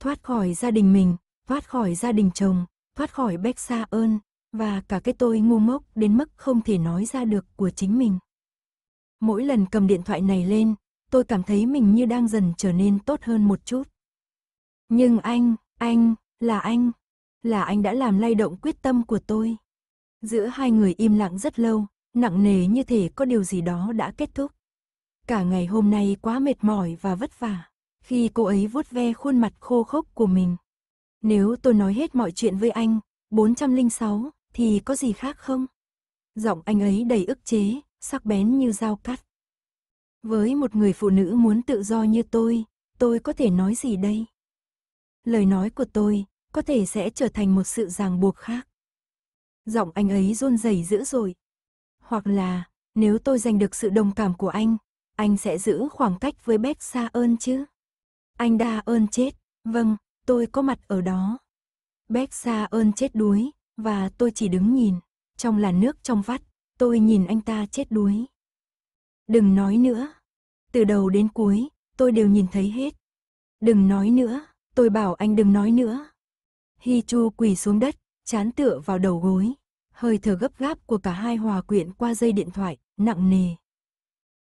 Thoát khỏi gia đình mình, thoát khỏi gia đình chồng, thoát khỏi Bách Sa ơn, và cả cái tôi ngu mốc đến mức không thể nói ra được của chính mình. Mỗi lần cầm điện thoại này lên, tôi cảm thấy mình như đang dần trở nên tốt hơn một chút. Nhưng anh, anh, là anh, là anh đã làm lay động quyết tâm của tôi. Giữa hai người im lặng rất lâu, nặng nề như thể có điều gì đó đã kết thúc. Cả ngày hôm nay quá mệt mỏi và vất vả, khi cô ấy vuốt ve khuôn mặt khô khốc của mình. Nếu tôi nói hết mọi chuyện với anh, 406, thì có gì khác không? Giọng anh ấy đầy ức chế, sắc bén như dao cắt. Với một người phụ nữ muốn tự do như tôi, tôi có thể nói gì đây? lời nói của tôi có thể sẽ trở thành một sự ràng buộc khác. Giọng anh ấy run rẩy dữ rồi. Hoặc là, nếu tôi giành được sự đồng cảm của anh, anh sẽ giữ khoảng cách với Beck xa ơn chứ? Anh đa ơn chết, vâng, tôi có mặt ở đó. Beck xa ơn chết đuối, và tôi chỉ đứng nhìn, trong làn nước trong vắt, tôi nhìn anh ta chết đuối. Đừng nói nữa. Từ đầu đến cuối, tôi đều nhìn thấy hết. Đừng nói nữa. Tôi bảo anh đừng nói nữa. Hi Chu quỳ xuống đất, chán tựa vào đầu gối. Hơi thở gấp gáp của cả hai hòa quyện qua dây điện thoại, nặng nề.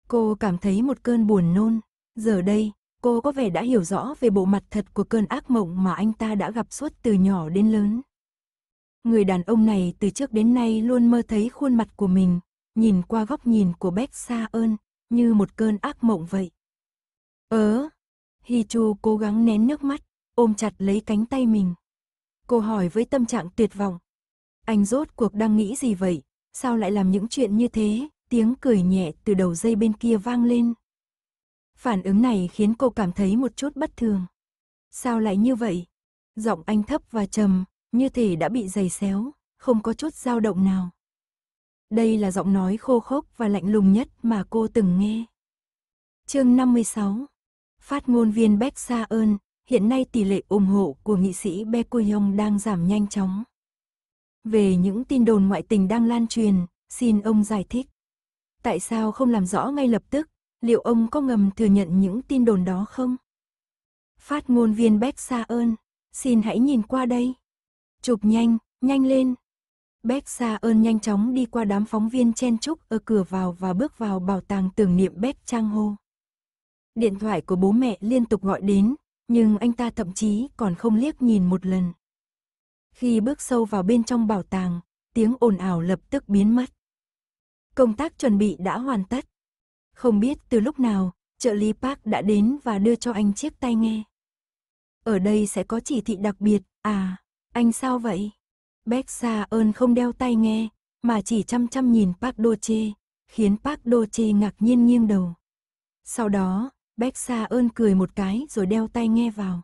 Cô cảm thấy một cơn buồn nôn. Giờ đây, cô có vẻ đã hiểu rõ về bộ mặt thật của cơn ác mộng mà anh ta đã gặp suốt từ nhỏ đến lớn. Người đàn ông này từ trước đến nay luôn mơ thấy khuôn mặt của mình, nhìn qua góc nhìn của Beck xa ơn, như một cơn ác mộng vậy. Ớ! Hi Chu cố gắng nén nước mắt, ôm chặt lấy cánh tay mình. Cô hỏi với tâm trạng tuyệt vọng. Anh rốt cuộc đang nghĩ gì vậy? Sao lại làm những chuyện như thế? Tiếng cười nhẹ từ đầu dây bên kia vang lên. Phản ứng này khiến cô cảm thấy một chút bất thường. Sao lại như vậy? Giọng anh thấp và trầm, như thể đã bị giày xéo, không có chút dao động nào. Đây là giọng nói khô khốc và lạnh lùng nhất mà cô từng nghe. Chương 56 Phát ngôn viên Beck Sa ơn, hiện nay tỷ lệ ủng hộ của nghị sĩ Bekoyong đang giảm nhanh chóng. Về những tin đồn ngoại tình đang lan truyền, xin ông giải thích. Tại sao không làm rõ ngay lập tức, liệu ông có ngầm thừa nhận những tin đồn đó không? Phát ngôn viên Beck Sa ơn, xin hãy nhìn qua đây. Chụp nhanh, nhanh lên. Beck Sa ơn nhanh chóng đi qua đám phóng viên chen chúc ở cửa vào và bước vào bảo tàng tưởng niệm Beck Trang Hô. Điện thoại của bố mẹ liên tục gọi đến, nhưng anh ta thậm chí còn không liếc nhìn một lần. Khi bước sâu vào bên trong bảo tàng, tiếng ồn ào lập tức biến mất. Công tác chuẩn bị đã hoàn tất. Không biết từ lúc nào, trợ lý Park đã đến và đưa cho anh chiếc tai nghe. Ở đây sẽ có chỉ thị đặc biệt, à, anh sao vậy? Beck Sa ơn không đeo tai nghe, mà chỉ chăm chăm nhìn Park Do Chê, khiến Park Do Chê ngạc nhiên nghiêng đầu. Sau đó, Bách Sa ơn cười một cái rồi đeo tay nghe vào.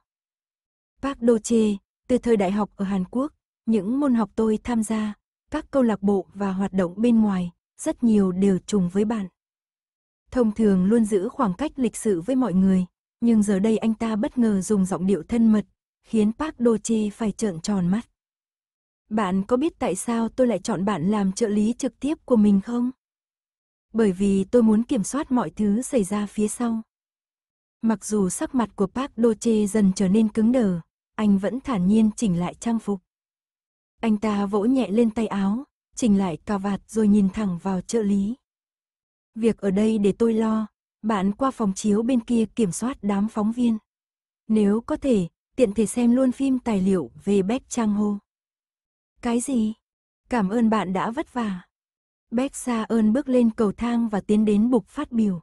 Park Do Che từ thời đại học ở Hàn Quốc, những môn học tôi tham gia, các câu lạc bộ và hoạt động bên ngoài, rất nhiều đều trùng với bạn. Thông thường luôn giữ khoảng cách lịch sự với mọi người, nhưng giờ đây anh ta bất ngờ dùng giọng điệu thân mật, khiến Park Do Che phải trợn tròn mắt. Bạn có biết tại sao tôi lại chọn bạn làm trợ lý trực tiếp của mình không? Bởi vì tôi muốn kiểm soát mọi thứ xảy ra phía sau. Mặc dù sắc mặt của Park Doche dần trở nên cứng đờ, anh vẫn thản nhiên chỉnh lại trang phục. Anh ta vỗ nhẹ lên tay áo, chỉnh lại cà vạt rồi nhìn thẳng vào trợ lý. Việc ở đây để tôi lo, bạn qua phòng chiếu bên kia kiểm soát đám phóng viên. Nếu có thể, tiện thể xem luôn phim tài liệu về Beck Trang Ho. Cái gì? Cảm ơn bạn đã vất vả. Beck Sa ơn bước lên cầu thang và tiến đến bục phát biểu.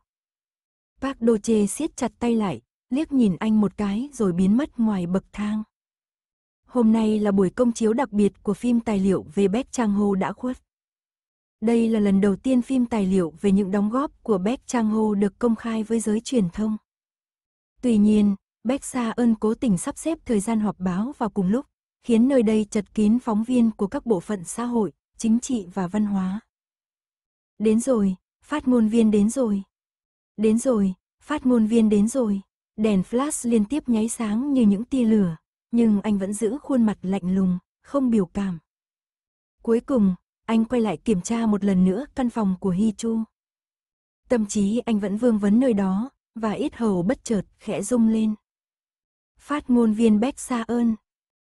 Park Đô Chê siết chặt tay lại, liếc nhìn anh một cái rồi biến mất ngoài bậc thang. Hôm nay là buổi công chiếu đặc biệt của phim tài liệu về Beck Trang Hô đã khuất. Đây là lần đầu tiên phim tài liệu về những đóng góp của Beck Trang Hô được công khai với giới truyền thông. Tuy nhiên, Beck Sa ơn cố tình sắp xếp thời gian họp báo vào cùng lúc, khiến nơi đây chật kín phóng viên của các bộ phận xã hội, chính trị và văn hóa. Đến rồi, phát ngôn viên đến rồi. Đến rồi, phát ngôn viên đến rồi. Đèn flash liên tiếp nháy sáng như những tia lửa, nhưng anh vẫn giữ khuôn mặt lạnh lùng, không biểu cảm. Cuối cùng, anh quay lại kiểm tra một lần nữa căn phòng của Hi Chu. Tâm trí anh vẫn vương vấn nơi đó, và ít hầu bất chợt khẽ rung lên. Phát ngôn viên Beck Sa ơn.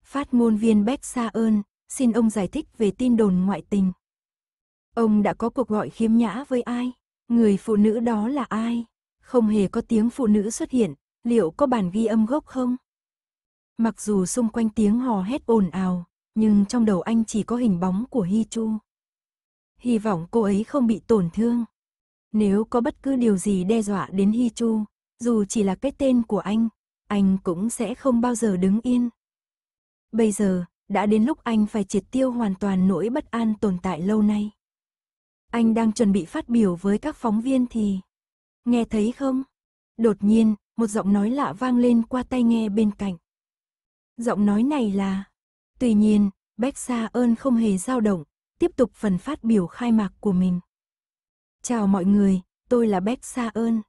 Phát ngôn viên Beck Sa ơn, xin ông giải thích về tin đồn ngoại tình. Ông đã có cuộc gọi khiếm nhã với ai? Người phụ nữ đó là ai? Không hề có tiếng phụ nữ xuất hiện, liệu có bản ghi âm gốc không? Mặc dù xung quanh tiếng hò hét ồn ào, nhưng trong đầu anh chỉ có hình bóng của Hi Chu. Hy vọng cô ấy không bị tổn thương. Nếu có bất cứ điều gì đe dọa đến Hi Chu, dù chỉ là cái tên của anh, anh cũng sẽ không bao giờ đứng yên. Bây giờ, đã đến lúc anh phải triệt tiêu hoàn toàn nỗi bất an tồn tại lâu nay. Anh đang chuẩn bị phát biểu với các phóng viên thì... Nghe thấy không? Đột nhiên, một giọng nói lạ vang lên qua tai nghe bên cạnh. Giọng nói này là... Tuy nhiên, Bách Sa ơn không hề dao động, tiếp tục phần phát biểu khai mạc của mình. Chào mọi người, tôi là Bách Sa ơn.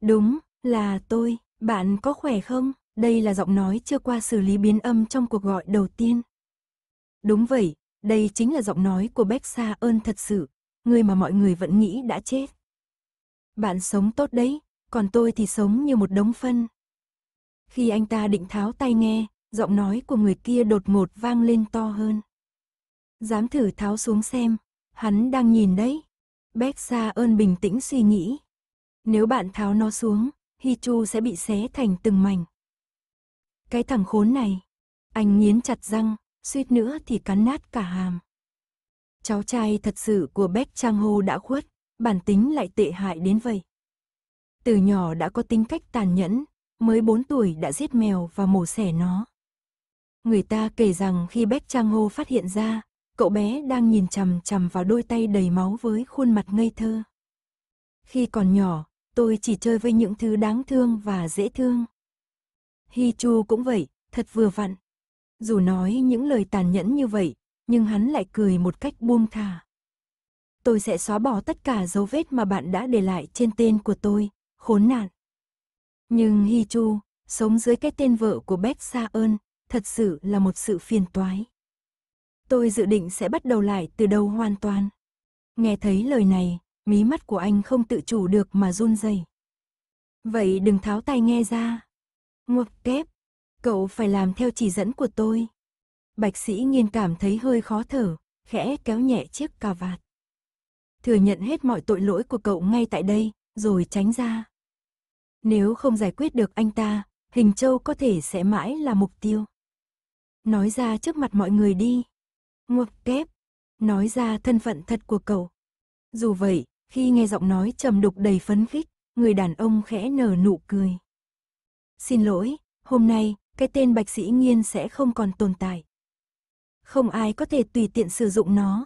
Đúng, là tôi, bạn có khỏe không? Đây là giọng nói chưa qua xử lý biến âm trong cuộc gọi đầu tiên. Đúng vậy, đây chính là giọng nói của Bách Sa ơn thật sự, người mà mọi người vẫn nghĩ đã chết. Bạn sống tốt đấy, còn tôi thì sống như một đống phân. Khi anh ta định tháo tay nghe, giọng nói của người kia đột ngột vang lên to hơn. Dám thử tháo xuống xem, hắn đang nhìn đấy. Bét Sa ơn bình tĩnh suy nghĩ. Nếu bạn tháo nó xuống, Hichu sẽ bị xé thành từng mảnh. Cái thằng khốn này. Anh nghiến chặt răng, suýt nữa thì cắn nát cả hàm. Cháu trai thật sự của Bách Trang Hô đã khuất, bản tính lại tệ hại đến vậy. Từ nhỏ đã có tính cách tàn nhẫn, mới 4 tuổi đã giết mèo và mổ xẻ nó. Người ta kể rằng khi Bách Trang Hô phát hiện ra, cậu bé đang nhìn chằm chằm vào đôi tay đầy máu với khuôn mặt ngây thơ. Khi còn nhỏ, tôi chỉ chơi với những thứ đáng thương và dễ thương. Hi Chu cũng vậy, thật vừa vặn. Dù nói những lời tàn nhẫn như vậy, nhưng hắn lại cười một cách buông thả. Tôi sẽ xóa bỏ tất cả dấu vết mà bạn đã để lại trên tên của tôi, khốn nạn. Nhưng Hi Chu, sống dưới cái tên vợ của Bét Sa ơn, thật sự là một sự phiền toái. Tôi dự định sẽ bắt đầu lại từ đầu hoàn toàn. Nghe thấy lời này, mí mắt của anh không tự chủ được mà run rẩy. Vậy đừng tháo tai nghe ra. Ngọc kép, cậu phải làm theo chỉ dẫn của tôi. Bạch sĩ nghiên cảm thấy hơi khó thở, khẽ kéo nhẹ chiếc cà vạt. Thừa nhận hết mọi tội lỗi của cậu ngay tại đây, rồi tránh ra. Nếu không giải quyết được anh ta, Hình Châu có thể sẽ mãi là mục tiêu. Nói ra trước mặt mọi người đi. Ngọc kép. Nói ra thân phận thật của cậu. Dù vậy, khi nghe giọng nói trầm đục đầy phấn khích, người đàn ông khẽ nở nụ cười. Xin lỗi, hôm nay, cái tên Bạch Sĩ Nghiên sẽ không còn tồn tại không ai có thể tùy tiện sử dụng nó.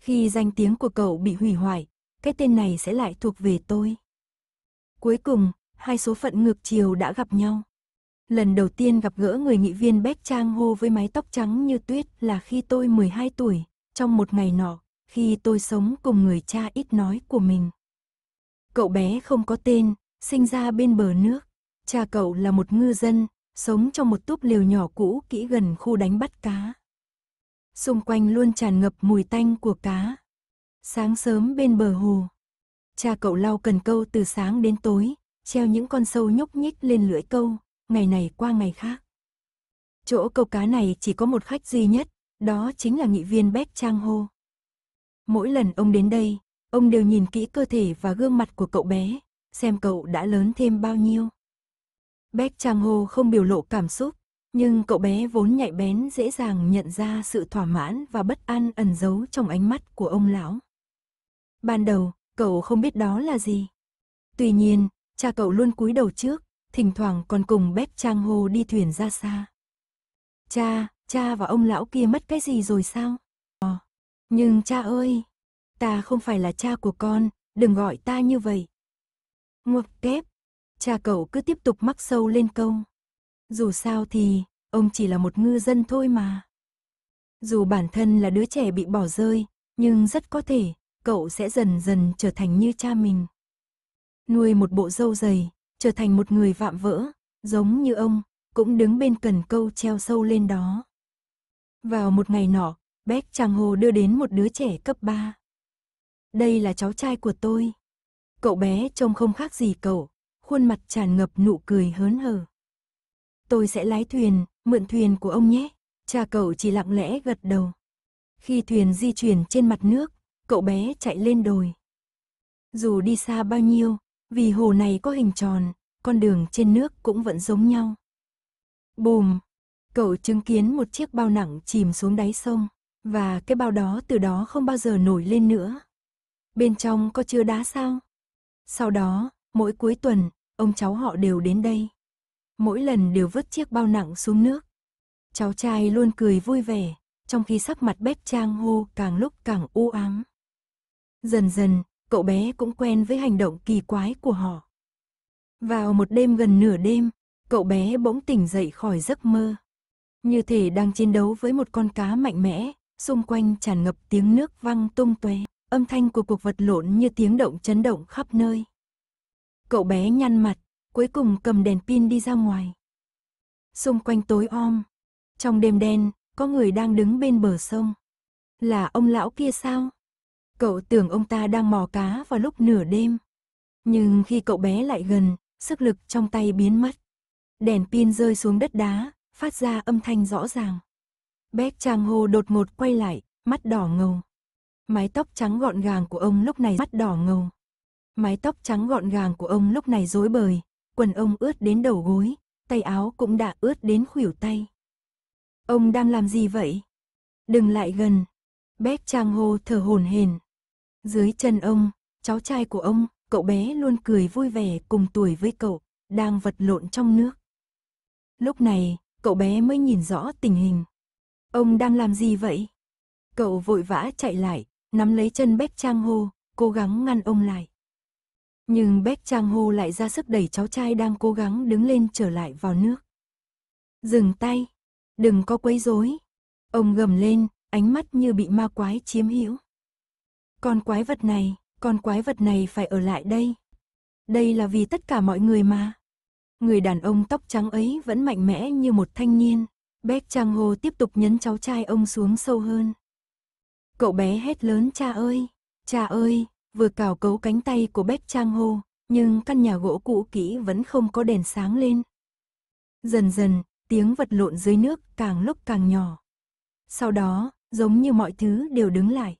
Khi danh tiếng của cậu bị hủy hoại, cái tên này sẽ lại thuộc về tôi. Cuối cùng, hai số phận ngược chiều đã gặp nhau. Lần đầu tiên gặp gỡ người nghị viên Bách Trang Hô với mái tóc trắng như tuyết là khi tôi 12 tuổi, trong một ngày nọ, khi tôi sống cùng người cha ít nói của mình. Cậu bé không có tên, sinh ra bên bờ nước. Cha cậu là một ngư dân, sống trong một túp lều nhỏ cũ kỹ gần khu đánh bắt cá xung quanh luôn tràn ngập mùi tanh của cá. Sáng sớm bên bờ hồ, cha cậu lau cần câu từ sáng đến tối, treo những con sâu nhúc nhích lên lưỡi câu, ngày này qua ngày khác. Chỗ câu cá này chỉ có một khách duy nhất, đó chính là nghị viên Bét Trang Hô. Mỗi lần ông đến đây, ông đều nhìn kỹ cơ thể và gương mặt của cậu bé, xem cậu đã lớn thêm bao nhiêu. Bét Trang Hô không biểu lộ cảm xúc, nhưng cậu bé vốn nhạy bén dễ dàng nhận ra sự thỏa mãn và bất an ẩn giấu trong ánh mắt của ông lão. Ban đầu, cậu không biết đó là gì. Tuy nhiên, cha cậu luôn cúi đầu trước, thỉnh thoảng còn cùng bếp trang hồ đi thuyền ra xa. Cha, cha và ông lão kia mất cái gì rồi sao? Ờ, nhưng cha ơi, ta không phải là cha của con, đừng gọi ta như vậy. Ngọc kép, cha cậu cứ tiếp tục mắc sâu lên câu. Dù sao thì, ông chỉ là một ngư dân thôi mà. Dù bản thân là đứa trẻ bị bỏ rơi, nhưng rất có thể, cậu sẽ dần dần trở thành như cha mình. Nuôi một bộ dâu dày, trở thành một người vạm vỡ, giống như ông, cũng đứng bên cần câu treo sâu lên đó. Vào một ngày nọ, bác Trang Hồ đưa đến một đứa trẻ cấp 3. Đây là cháu trai của tôi. Cậu bé trông không khác gì cậu, khuôn mặt tràn ngập nụ cười hớn hở tôi sẽ lái thuyền, mượn thuyền của ông nhé. Cha cậu chỉ lặng lẽ gật đầu. Khi thuyền di chuyển trên mặt nước, cậu bé chạy lên đồi. Dù đi xa bao nhiêu, vì hồ này có hình tròn, con đường trên nước cũng vẫn giống nhau. Bùm! Cậu chứng kiến một chiếc bao nặng chìm xuống đáy sông, và cái bao đó từ đó không bao giờ nổi lên nữa. Bên trong có chứa đá sao? Sau đó, mỗi cuối tuần, ông cháu họ đều đến đây mỗi lần đều vứt chiếc bao nặng xuống nước. Cháu trai luôn cười vui vẻ, trong khi sắc mặt bếp trang hô càng lúc càng u ám. Dần dần, cậu bé cũng quen với hành động kỳ quái của họ. Vào một đêm gần nửa đêm, cậu bé bỗng tỉnh dậy khỏi giấc mơ. Như thể đang chiến đấu với một con cá mạnh mẽ, xung quanh tràn ngập tiếng nước văng tung tóe, âm thanh của cuộc vật lộn như tiếng động chấn động khắp nơi. Cậu bé nhăn mặt, cuối cùng cầm đèn pin đi ra ngoài. Xung quanh tối om, trong đêm đen, có người đang đứng bên bờ sông. Là ông lão kia sao? Cậu tưởng ông ta đang mò cá vào lúc nửa đêm. Nhưng khi cậu bé lại gần, sức lực trong tay biến mất. Đèn pin rơi xuống đất đá, phát ra âm thanh rõ ràng. Bét Trang Hồ đột ngột quay lại, mắt đỏ ngầu. Mái tóc trắng gọn gàng của ông lúc này mắt đỏ ngầu. Mái tóc trắng gọn gàng của ông lúc này rối bời, quần ông ướt đến đầu gối, tay áo cũng đã ướt đến khuỷu tay. Ông đang làm gì vậy? Đừng lại gần. Bét Trang Hô thở hổn hển. Dưới chân ông, cháu trai của ông, cậu bé luôn cười vui vẻ cùng tuổi với cậu, đang vật lộn trong nước. Lúc này, cậu bé mới nhìn rõ tình hình. Ông đang làm gì vậy? Cậu vội vã chạy lại, nắm lấy chân Bét Trang Hô, cố gắng ngăn ông lại. Nhưng Bách Trang Hô lại ra sức đẩy cháu trai đang cố gắng đứng lên trở lại vào nước. Dừng tay, đừng có quấy rối. Ông gầm lên, ánh mắt như bị ma quái chiếm hữu. Con quái vật này, con quái vật này phải ở lại đây. Đây là vì tất cả mọi người mà. Người đàn ông tóc trắng ấy vẫn mạnh mẽ như một thanh niên. Bách Trang Hô tiếp tục nhấn cháu trai ông xuống sâu hơn. Cậu bé hét lớn cha ơi, cha ơi, vừa cào cấu cánh tay của Bách Trang Hô, nhưng căn nhà gỗ cũ kỹ vẫn không có đèn sáng lên. Dần dần, tiếng vật lộn dưới nước càng lúc càng nhỏ. Sau đó, giống như mọi thứ đều đứng lại.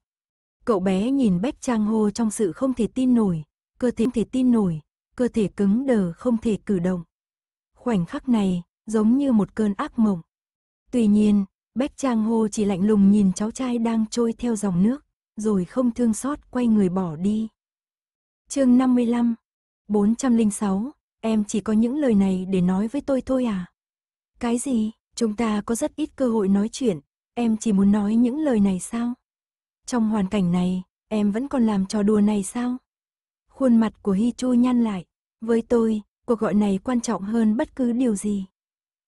Cậu bé nhìn Bách Trang Hô trong sự không thể tin nổi, cơ thể không thể tin nổi, cơ thể cứng đờ không thể cử động. Khoảnh khắc này, giống như một cơn ác mộng. Tuy nhiên, Bách Trang Hô chỉ lạnh lùng nhìn cháu trai đang trôi theo dòng nước rồi không thương xót quay người bỏ đi. chương 55, 406, em chỉ có những lời này để nói với tôi thôi à? Cái gì, chúng ta có rất ít cơ hội nói chuyện, em chỉ muốn nói những lời này sao? Trong hoàn cảnh này, em vẫn còn làm trò đùa này sao? Khuôn mặt của Hi Chu nhăn lại, với tôi, cuộc gọi này quan trọng hơn bất cứ điều gì.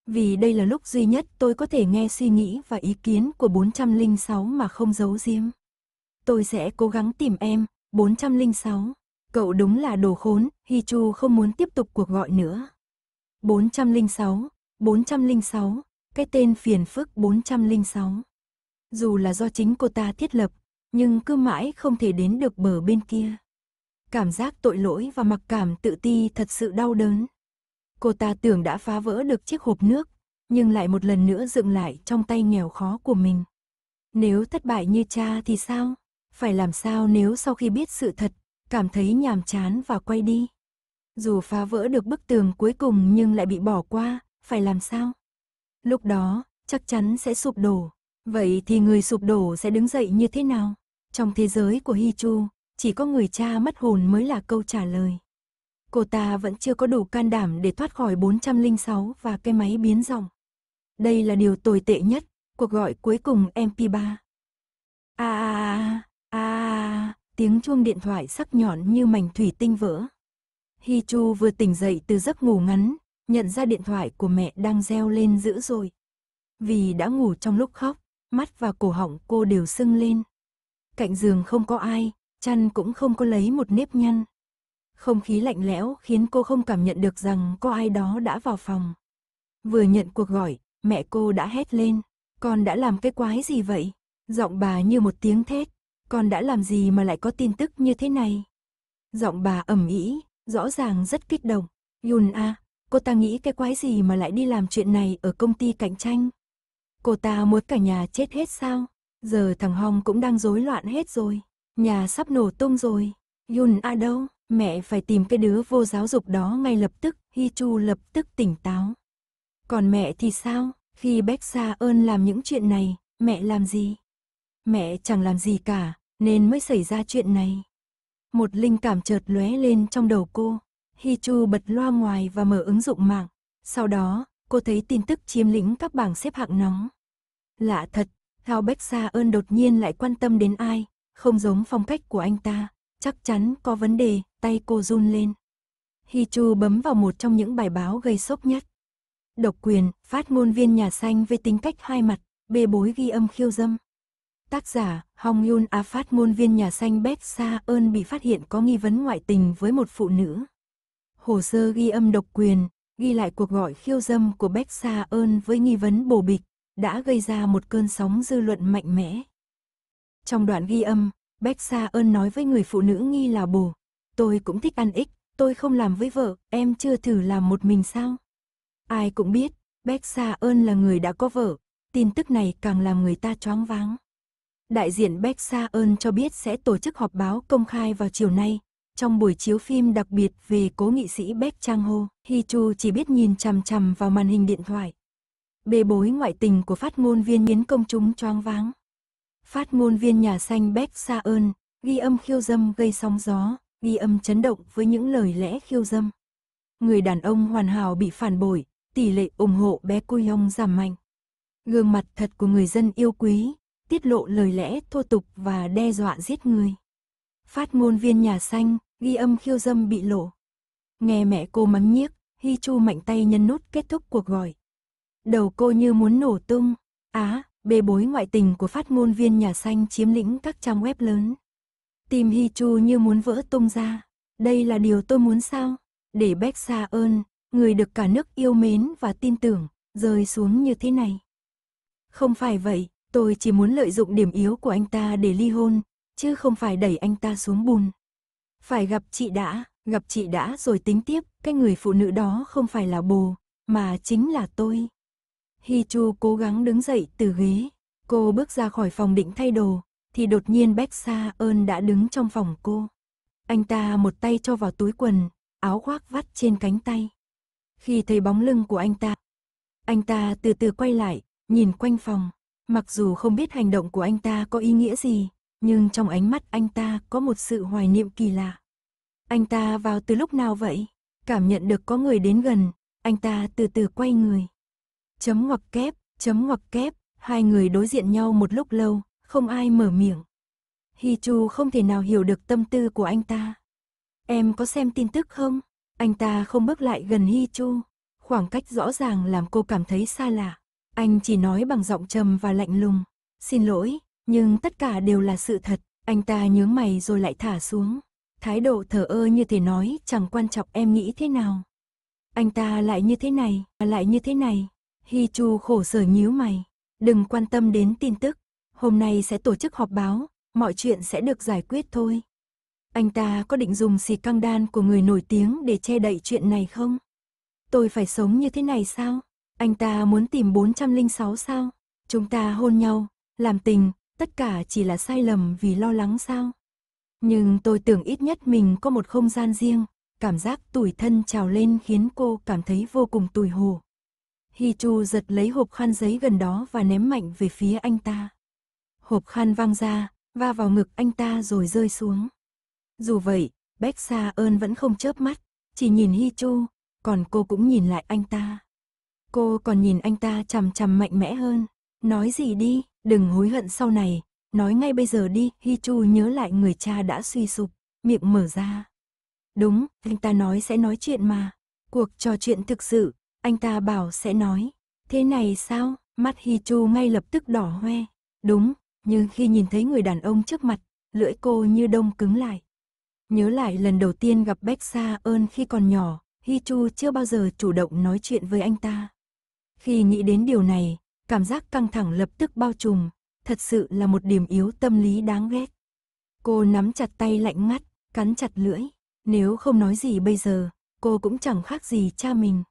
Vì đây là lúc duy nhất tôi có thể nghe suy nghĩ và ý kiến của 406 mà không giấu giếm tôi sẽ cố gắng tìm em. 406. Cậu đúng là đồ khốn, Hi Chu không muốn tiếp tục cuộc gọi nữa. 406, 406, cái tên phiền phức 406. Dù là do chính cô ta thiết lập, nhưng cứ mãi không thể đến được bờ bên kia. Cảm giác tội lỗi và mặc cảm tự ti thật sự đau đớn. Cô ta tưởng đã phá vỡ được chiếc hộp nước, nhưng lại một lần nữa dựng lại trong tay nghèo khó của mình. Nếu thất bại như cha thì sao? phải làm sao nếu sau khi biết sự thật, cảm thấy nhàm chán và quay đi. Dù phá vỡ được bức tường cuối cùng nhưng lại bị bỏ qua, phải làm sao? Lúc đó, chắc chắn sẽ sụp đổ. Vậy thì người sụp đổ sẽ đứng dậy như thế nào? Trong thế giới của Hi Chu, chỉ có người cha mất hồn mới là câu trả lời. Cô ta vẫn chưa có đủ can đảm để thoát khỏi 406 và cái máy biến giọng Đây là điều tồi tệ nhất, cuộc gọi cuối cùng MP3. À à à à. À, tiếng chuông điện thoại sắc nhọn như mảnh thủy tinh vỡ. Hi Chu vừa tỉnh dậy từ giấc ngủ ngắn, nhận ra điện thoại của mẹ đang reo lên dữ rồi. Vì đã ngủ trong lúc khóc, mắt và cổ họng cô đều sưng lên. Cạnh giường không có ai, chăn cũng không có lấy một nếp nhăn. Không khí lạnh lẽo khiến cô không cảm nhận được rằng có ai đó đã vào phòng. Vừa nhận cuộc gọi, mẹ cô đã hét lên. Con đã làm cái quái gì vậy? Giọng bà như một tiếng thét, con đã làm gì mà lại có tin tức như thế này? Giọng bà ẩm ý, rõ ràng rất kích động. Yun a, cô ta nghĩ cái quái gì mà lại đi làm chuyện này ở công ty cạnh tranh? Cô ta muốn cả nhà chết hết sao? Giờ thằng Hong cũng đang rối loạn hết rồi. Nhà sắp nổ tung rồi. Yun a đâu? Mẹ phải tìm cái đứa vô giáo dục đó ngay lập tức. Hi Chu lập tức tỉnh táo. Còn mẹ thì sao? Khi Bách Sa ơn làm những chuyện này, mẹ làm gì? Mẹ chẳng làm gì cả, nên mới xảy ra chuyện này. Một linh cảm chợt lóe lên trong đầu cô. Hi Chu bật loa ngoài và mở ứng dụng mạng. Sau đó, cô thấy tin tức chiếm lĩnh các bảng xếp hạng nóng. Lạ thật, Thao Bách Sa ơn đột nhiên lại quan tâm đến ai, không giống phong cách của anh ta. Chắc chắn có vấn đề, tay cô run lên. Hi Chu bấm vào một trong những bài báo gây sốc nhất. Độc quyền, phát ngôn viên nhà xanh với tính cách hai mặt, bê bối ghi âm khiêu dâm. Tác giả, Hong Yun A phát ngôn viên nhà xanh Bét Sa ơn bị phát hiện có nghi vấn ngoại tình với một phụ nữ. Hồ sơ ghi âm độc quyền, ghi lại cuộc gọi khiêu dâm của Bét Sa ơn với nghi vấn bồ bịch, đã gây ra một cơn sóng dư luận mạnh mẽ. Trong đoạn ghi âm, Bét Sa ơn nói với người phụ nữ nghi là bồ, tôi cũng thích ăn ích, tôi không làm với vợ, em chưa thử làm một mình sao? Ai cũng biết, Bét Sa ơn là người đã có vợ, tin tức này càng làm người ta choáng váng đại diện Bexa ơn cho biết sẽ tổ chức họp báo công khai vào chiều nay. Trong buổi chiếu phim đặc biệt về cố nghị sĩ Beck Chang Ho, Hi Chu chỉ biết nhìn chằm chằm vào màn hình điện thoại. Bê bối ngoại tình của phát ngôn viên miến công chúng choáng váng. Phát ngôn viên nhà xanh Beck Sa ơn, ghi âm khiêu dâm gây sóng gió, ghi âm chấn động với những lời lẽ khiêu dâm. Người đàn ông hoàn hảo bị phản bội, tỷ lệ ủng hộ bé Cui giảm mạnh. Gương mặt thật của người dân yêu quý, tiết lộ lời lẽ thô tục và đe dọa giết người. Phát ngôn viên nhà xanh, ghi âm khiêu dâm bị lộ. Nghe mẹ cô mắng nhiếc, Hi Chu mạnh tay nhân nút kết thúc cuộc gọi. Đầu cô như muốn nổ tung. Á, bê bối ngoại tình của phát ngôn viên nhà xanh chiếm lĩnh các trang web lớn. Tìm Hi Chu như muốn vỡ tung ra. Đây là điều tôi muốn sao? Để Bách xa ơn, người được cả nước yêu mến và tin tưởng, rơi xuống như thế này. Không phải vậy, Tôi chỉ muốn lợi dụng điểm yếu của anh ta để ly hôn, chứ không phải đẩy anh ta xuống bùn. Phải gặp chị đã, gặp chị đã rồi tính tiếp, cái người phụ nữ đó không phải là bồ, mà chính là tôi. Hi Chu cố gắng đứng dậy từ ghế, cô bước ra khỏi phòng định thay đồ, thì đột nhiên Bách Sa ơn đã đứng trong phòng cô. Anh ta một tay cho vào túi quần, áo khoác vắt trên cánh tay. Khi thấy bóng lưng của anh ta, anh ta từ từ quay lại, nhìn quanh phòng. Mặc dù không biết hành động của anh ta có ý nghĩa gì, nhưng trong ánh mắt anh ta có một sự hoài niệm kỳ lạ. Anh ta vào từ lúc nào vậy? Cảm nhận được có người đến gần, anh ta từ từ quay người. Chấm ngoặc kép, chấm ngoặc kép, hai người đối diện nhau một lúc lâu, không ai mở miệng. Hi Chu không thể nào hiểu được tâm tư của anh ta. Em có xem tin tức không? Anh ta không bước lại gần Hi Chu. Khoảng cách rõ ràng làm cô cảm thấy xa lạ. Anh chỉ nói bằng giọng trầm và lạnh lùng. Xin lỗi, nhưng tất cả đều là sự thật. Anh ta nhướng mày rồi lại thả xuống. Thái độ thở ơ như thể nói chẳng quan trọng em nghĩ thế nào. Anh ta lại như thế này, lại như thế này. Hi Chu khổ sở nhíu mày. Đừng quan tâm đến tin tức. Hôm nay sẽ tổ chức họp báo, mọi chuyện sẽ được giải quyết thôi. Anh ta có định dùng xì căng đan của người nổi tiếng để che đậy chuyện này không? Tôi phải sống như thế này sao? Anh ta muốn tìm 406 sao? Chúng ta hôn nhau, làm tình, tất cả chỉ là sai lầm vì lo lắng sao? Nhưng tôi tưởng ít nhất mình có một không gian riêng, cảm giác tủi thân trào lên khiến cô cảm thấy vô cùng tủi hổ. Hi Chu giật lấy hộp khăn giấy gần đó và ném mạnh về phía anh ta. Hộp khăn văng ra, va và vào ngực anh ta rồi rơi xuống. Dù vậy, Bách Sa ơn vẫn không chớp mắt, chỉ nhìn Hi Chu, còn cô cũng nhìn lại anh ta. Cô còn nhìn anh ta chằm chằm mạnh mẽ hơn. Nói gì đi, đừng hối hận sau này. Nói ngay bây giờ đi, Hi Chu nhớ lại người cha đã suy sụp, miệng mở ra. Đúng, anh ta nói sẽ nói chuyện mà. Cuộc trò chuyện thực sự, anh ta bảo sẽ nói. Thế này sao? Mắt Hi Chu ngay lập tức đỏ hoe. Đúng, nhưng khi nhìn thấy người đàn ông trước mặt, lưỡi cô như đông cứng lại. Nhớ lại lần đầu tiên gặp Bách Sa ơn khi còn nhỏ, Hi Chu chưa bao giờ chủ động nói chuyện với anh ta. Khi nghĩ đến điều này, cảm giác căng thẳng lập tức bao trùm, thật sự là một điểm yếu tâm lý đáng ghét. Cô nắm chặt tay lạnh ngắt, cắn chặt lưỡi, nếu không nói gì bây giờ, cô cũng chẳng khác gì cha mình.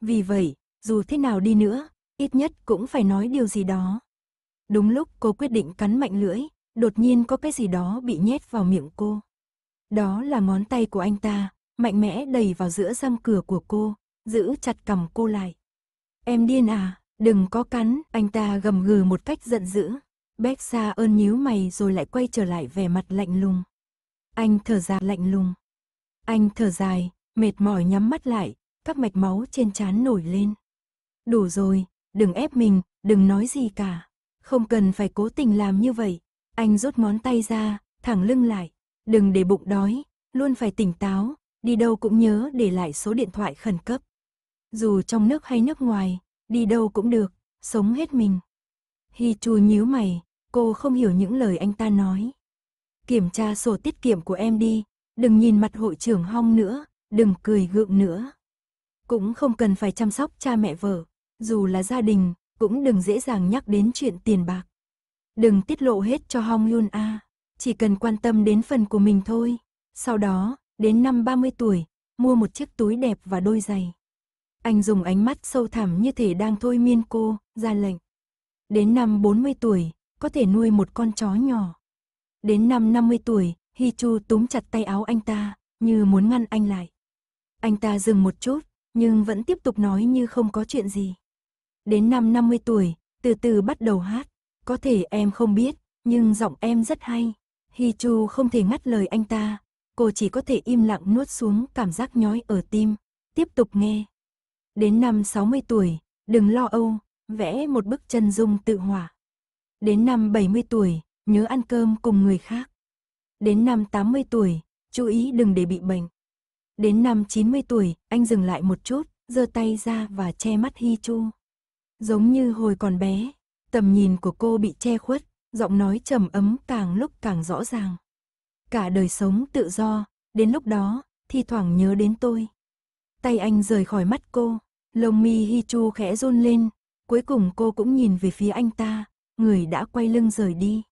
Vì vậy, dù thế nào đi nữa, ít nhất cũng phải nói điều gì đó. Đúng lúc cô quyết định cắn mạnh lưỡi, đột nhiên có cái gì đó bị nhét vào miệng cô. Đó là ngón tay của anh ta, mạnh mẽ đẩy vào giữa răng cửa của cô, giữ chặt cầm cô lại. Em điên à, đừng có cắn, anh ta gầm gừ một cách giận dữ. Bách Sa ơn nhíu mày rồi lại quay trở lại vẻ mặt lạnh lùng. Anh thở dài lạnh lùng. Anh thở dài, mệt mỏi nhắm mắt lại, các mạch máu trên trán nổi lên. Đủ rồi, đừng ép mình, đừng nói gì cả. Không cần phải cố tình làm như vậy. Anh rút món tay ra, thẳng lưng lại. Đừng để bụng đói, luôn phải tỉnh táo, đi đâu cũng nhớ để lại số điện thoại khẩn cấp dù trong nước hay nước ngoài, đi đâu cũng được, sống hết mình. Hi Chu nhíu mày, cô không hiểu những lời anh ta nói. Kiểm tra sổ tiết kiệm của em đi, đừng nhìn mặt hội trưởng hong nữa, đừng cười gượng nữa. Cũng không cần phải chăm sóc cha mẹ vợ, dù là gia đình, cũng đừng dễ dàng nhắc đến chuyện tiền bạc. Đừng tiết lộ hết cho Hong Yun A, chỉ cần quan tâm đến phần của mình thôi. Sau đó, đến năm 30 tuổi, mua một chiếc túi đẹp và đôi giày. Anh dùng ánh mắt sâu thẳm như thể đang thôi miên cô, ra lệnh. Đến năm 40 tuổi, có thể nuôi một con chó nhỏ. Đến năm 50 tuổi, Hi Chu túm chặt tay áo anh ta, như muốn ngăn anh lại. Anh ta dừng một chút, nhưng vẫn tiếp tục nói như không có chuyện gì. Đến năm 50 tuổi, từ từ bắt đầu hát. Có thể em không biết, nhưng giọng em rất hay. Hi Chu không thể ngắt lời anh ta, cô chỉ có thể im lặng nuốt xuống cảm giác nhói ở tim, tiếp tục nghe. Đến năm 60 tuổi, đừng lo âu, vẽ một bức chân dung tự họa. Đến năm 70 tuổi, nhớ ăn cơm cùng người khác. Đến năm 80 tuổi, chú ý đừng để bị bệnh. Đến năm 90 tuổi, anh dừng lại một chút, giơ tay ra và che mắt Hi Chu. Giống như hồi còn bé, tầm nhìn của cô bị che khuất, giọng nói trầm ấm càng lúc càng rõ ràng. Cả đời sống tự do, đến lúc đó, thi thoảng nhớ đến tôi. Tay anh rời khỏi mắt cô, Lông mi Hi Chu khẽ run lên, cuối cùng cô cũng nhìn về phía anh ta, người đã quay lưng rời đi.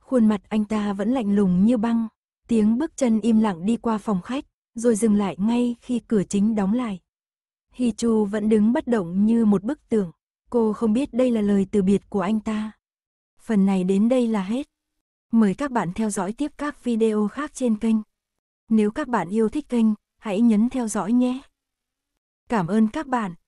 Khuôn mặt anh ta vẫn lạnh lùng như băng, tiếng bước chân im lặng đi qua phòng khách, rồi dừng lại ngay khi cửa chính đóng lại. Hi Chu vẫn đứng bất động như một bức tường, cô không biết đây là lời từ biệt của anh ta. Phần này đến đây là hết. Mời các bạn theo dõi tiếp các video khác trên kênh. Nếu các bạn yêu thích kênh, hãy nhấn theo dõi nhé. Cảm ơn các bạn.